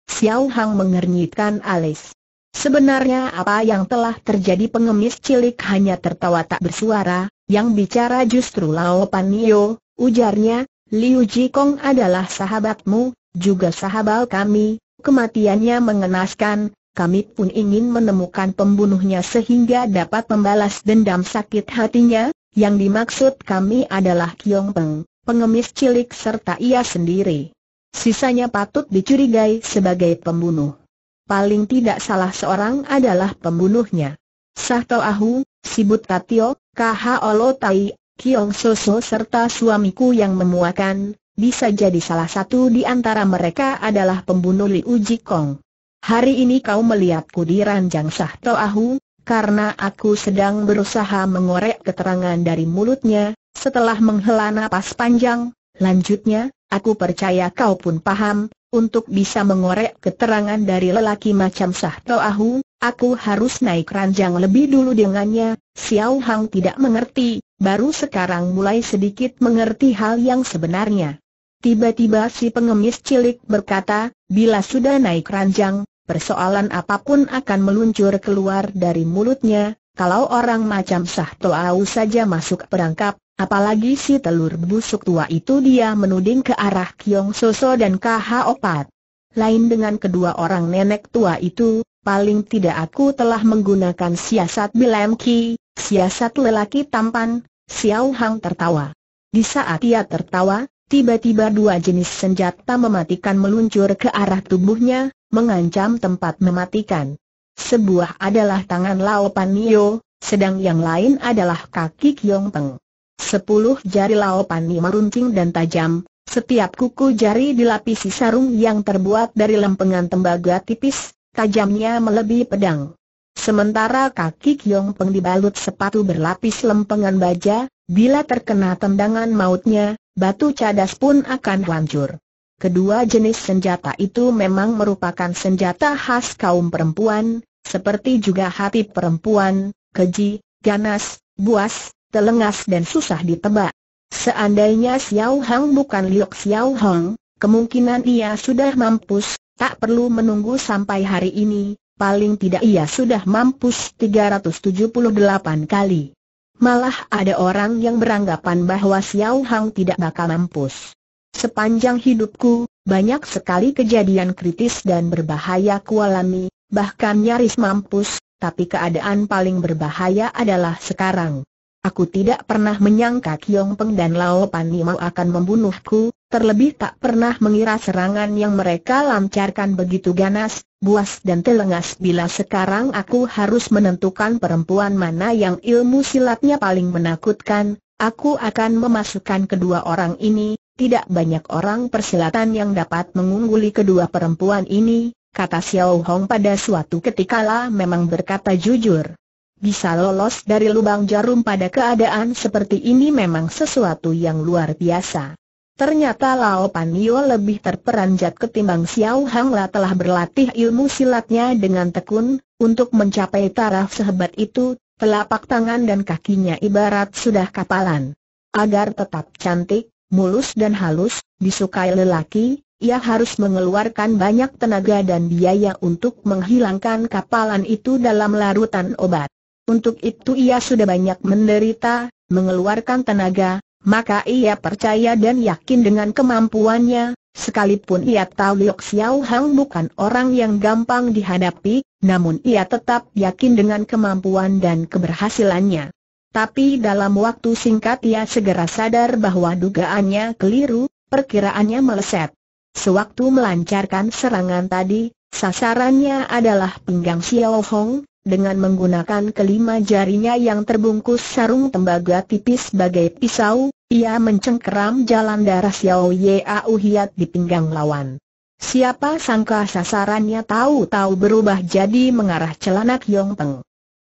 Xiao Hang mengernyitkan alis. Sebenarnya apa yang telah terjadi pengemis cilik hanya tertawa tak bersuara, yang bicara justru Lao Nio, ujarnya, Liu Jikong adalah sahabatmu, juga sahabat kami, kematiannya mengenaskan, kami pun ingin menemukan pembunuhnya sehingga dapat membalas dendam sakit hatinya, yang dimaksud kami adalah Kiong Peng, pengemis cilik serta ia sendiri. Sisanya patut dicurigai sebagai pembunuh. Paling tidak salah seorang adalah pembunuhnya. Sahto Ahu, Sibut Tatio, Kaha Olo Tai, Kiong Soso serta suamiku yang memuakan, bisa jadi salah satu di antara mereka adalah pembunuh Liu Jikong. Hari ini kau melihatku di ranjang Sah Toahu, karena aku sedang berusaha mengorek keterangan dari mulutnya, setelah menghela napas panjang, lanjutnya, aku percaya kau pun paham, untuk bisa mengorek keterangan dari lelaki macam Sah Toahu, aku harus naik ranjang lebih dulu dengannya, Xiao Hang tidak mengerti, baru sekarang mulai sedikit mengerti hal yang sebenarnya. Tiba-tiba si pengemis cilik berkata, bila sudah naik ranjang, persoalan apapun akan meluncur keluar dari mulutnya, kalau orang macam Sah Toau saja masuk perangkap, apalagi si telur busuk tua itu dia menuding ke arah Kiong Soso dan KH Opat. Lain dengan kedua orang nenek tua itu, paling tidak aku telah menggunakan siasat bilemki, siasat lelaki tampan, Xiao Hang tertawa. Di saat ia tertawa, tiba-tiba dua jenis senjata mematikan meluncur ke arah tubuhnya, mengancam tempat mematikan. Sebuah adalah tangan Lao Pan Nio, sedang yang lain adalah kaki Kiong Peng. Sepuluh jari Lao Pan Nio meruncing dan tajam, setiap kuku jari dilapisi sarung yang terbuat dari lempengan tembaga tipis, tajamnya melebihi pedang. Sementara kaki Kiong Peng dibalut sepatu berlapis lempengan baja, bila terkena tendangan mautnya, batu cadas pun akan hancur. Kedua jenis senjata itu memang merupakan senjata khas kaum perempuan, seperti juga hati perempuan, keji, ganas, buas, telengas dan susah ditebak. Seandainya Xiao Hang bukan Liok Xiao Hang, kemungkinan ia sudah mampus, tak perlu menunggu sampai hari ini, paling tidak ia sudah mampus 378 kali. Malah ada orang yang beranggapan bahwa Xiao Hang tidak bakal mampus. Sepanjang hidupku, banyak sekali kejadian kritis dan berbahaya kualami, bahkan nyaris mampus, tapi keadaan paling berbahaya adalah sekarang. Aku tidak pernah menyangka Kiong Peng dan Lao Pan Nimo akan membunuhku, terlebih tak pernah mengira serangan yang mereka lancarkan begitu ganas, buas dan telengas bila sekarang aku harus menentukan perempuan mana yang ilmu silatnya paling menakutkan, aku akan memasukkan kedua orang ini, tidak banyak orang persilatan yang dapat mengungguli kedua perempuan ini, kata Xiao Hong pada suatu ketikala memang berkata jujur. Bisa lolos dari lubang jarum pada keadaan seperti ini memang sesuatu yang luar biasa. Ternyata Lao Panio lebih terperanjat ketimbang Xiao Hangla telah berlatih ilmu silatnya dengan tekun, untuk mencapai taraf sehebat itu, telapak tangan dan kakinya ibarat sudah kapalan. Agar tetap cantik, mulus dan halus, disukai lelaki, ia harus mengeluarkan banyak tenaga dan biaya untuk menghilangkan kapalan itu dalam larutan obat. Untuk itu ia sudah banyak menderita, mengeluarkan tenaga, maka ia percaya dan yakin dengan kemampuannya, sekalipun ia tahu Liu Xiao Hang bukan orang yang gampang dihadapi, namun ia tetap yakin dengan kemampuan dan keberhasilannya. Tapi dalam waktu singkat ia segera sadar bahwa dugaannya keliru, perkiraannya meleset. Sewaktu melancarkan serangan tadi, sasarannya adalah pinggang Xiao Hong, dengan menggunakan kelima jarinya yang terbungkus sarung tembaga tipis sebagai pisau, ia mencengkeram jalan darah Xiao Yeau Hiat di pinggang lawan. Siapa sangka sasarannya tahu-tahu berubah jadi mengarah celana Yong Peng.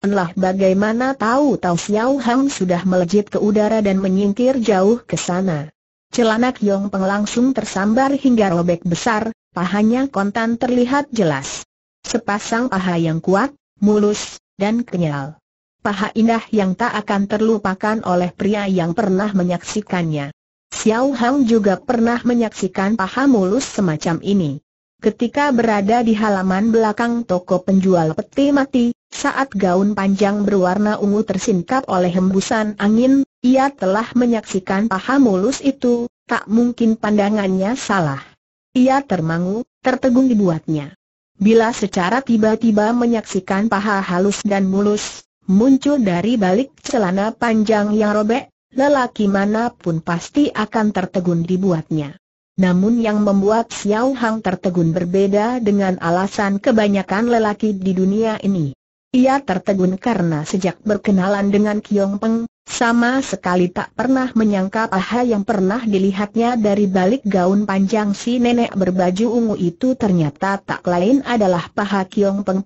Enlah bagaimana tahu-tahu Xiao Hang sudah melejit ke udara dan menyingkir jauh ke sana. Celana Yong Peng langsung tersambar hingga robek besar, pahanya kontan terlihat jelas. Sepasang paha yang kuat, mulus, dan kenyal. Paha indah yang tak akan terlupakan oleh pria yang pernah menyaksikannya. Xiao Hang juga pernah menyaksikan paha mulus semacam ini. Ketika berada di halaman belakang toko penjual peti mati, saat gaun panjang berwarna ungu tersingkap oleh hembusan angin, ia telah menyaksikan paha mulus itu, tak mungkin pandangannya salah. Ia termangu, tertegun dibuatnya. Bila secara tiba-tiba menyaksikan paha halus dan mulus, muncul dari balik celana panjang yang robek, lelaki manapun pasti akan tertegun dibuatnya. Namun yang membuat Xiao Hang tertegun berbeda dengan alasan kebanyakan lelaki di dunia ini. Ia tertegun karena sejak berkenalan dengan Kiong Peng, sama sekali tak pernah menyangka paha yang pernah dilihatnya dari balik gaun panjang si nenek berbaju ungu itu ternyata tak lain adalah paha Kiong Peng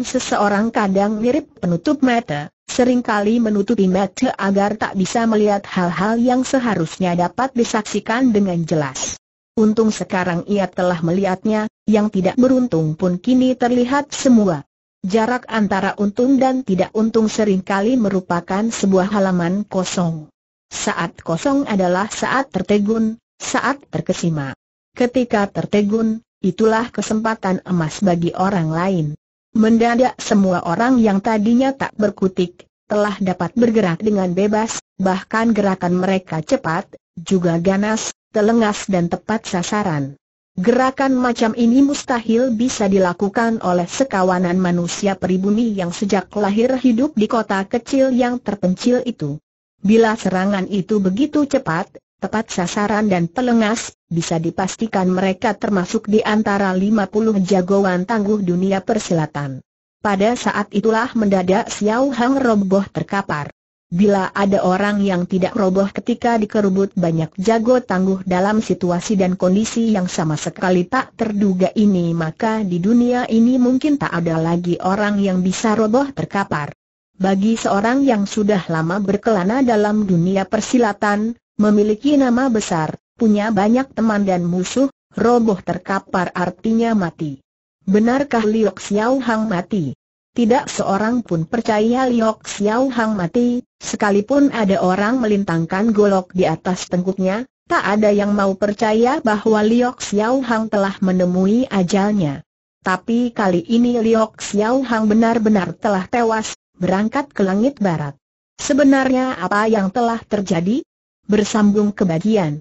seseorang kadang mirip penutup mata, seringkali menutupi mata agar tak bisa melihat hal-hal yang seharusnya dapat disaksikan dengan jelas. Untung sekarang ia telah melihatnya, yang tidak beruntung pun kini terlihat semua. Jarak antara untung dan tidak untung seringkali merupakan sebuah halaman kosong. Saat kosong adalah saat tertegun, saat terkesima. Ketika tertegun, itulah kesempatan emas bagi orang lain. Mendadak semua orang yang tadinya tak berkutik, telah dapat bergerak dengan bebas, bahkan gerakan mereka cepat, juga ganas, telengas dan tepat sasaran. Gerakan macam ini mustahil bisa dilakukan oleh sekawanan manusia peribumi yang sejak lahir hidup di kota kecil yang terpencil itu. Bila serangan itu begitu cepat, tepat sasaran dan pelengas, bisa dipastikan mereka termasuk di antara 50 jagoan tangguh dunia persilatan. Pada saat itulah mendadak Xiao Hang roboh terkapar. Bila ada orang yang tidak roboh ketika dikerubut banyak jago tangguh dalam situasi dan kondisi yang sama sekali tak terduga ini maka di dunia ini mungkin tak ada lagi orang yang bisa roboh terkapar. Bagi seorang yang sudah lama berkelana dalam dunia persilatan, memiliki nama besar, punya banyak teman dan musuh, roboh terkapar artinya mati. Benarkah Liok Xiao Hang mati? Tidak seorang pun percaya Liok Xiao Hang mati, sekalipun ada orang melintangkan golok di atas tengkuknya, tak ada yang mau percaya bahwa Liok Xiao Hang telah menemui ajalnya. Tapi kali ini Liok Xiao Hang benar-benar telah tewas, berangkat ke langit barat. Sebenarnya apa yang telah terjadi? Bersambung ke bagian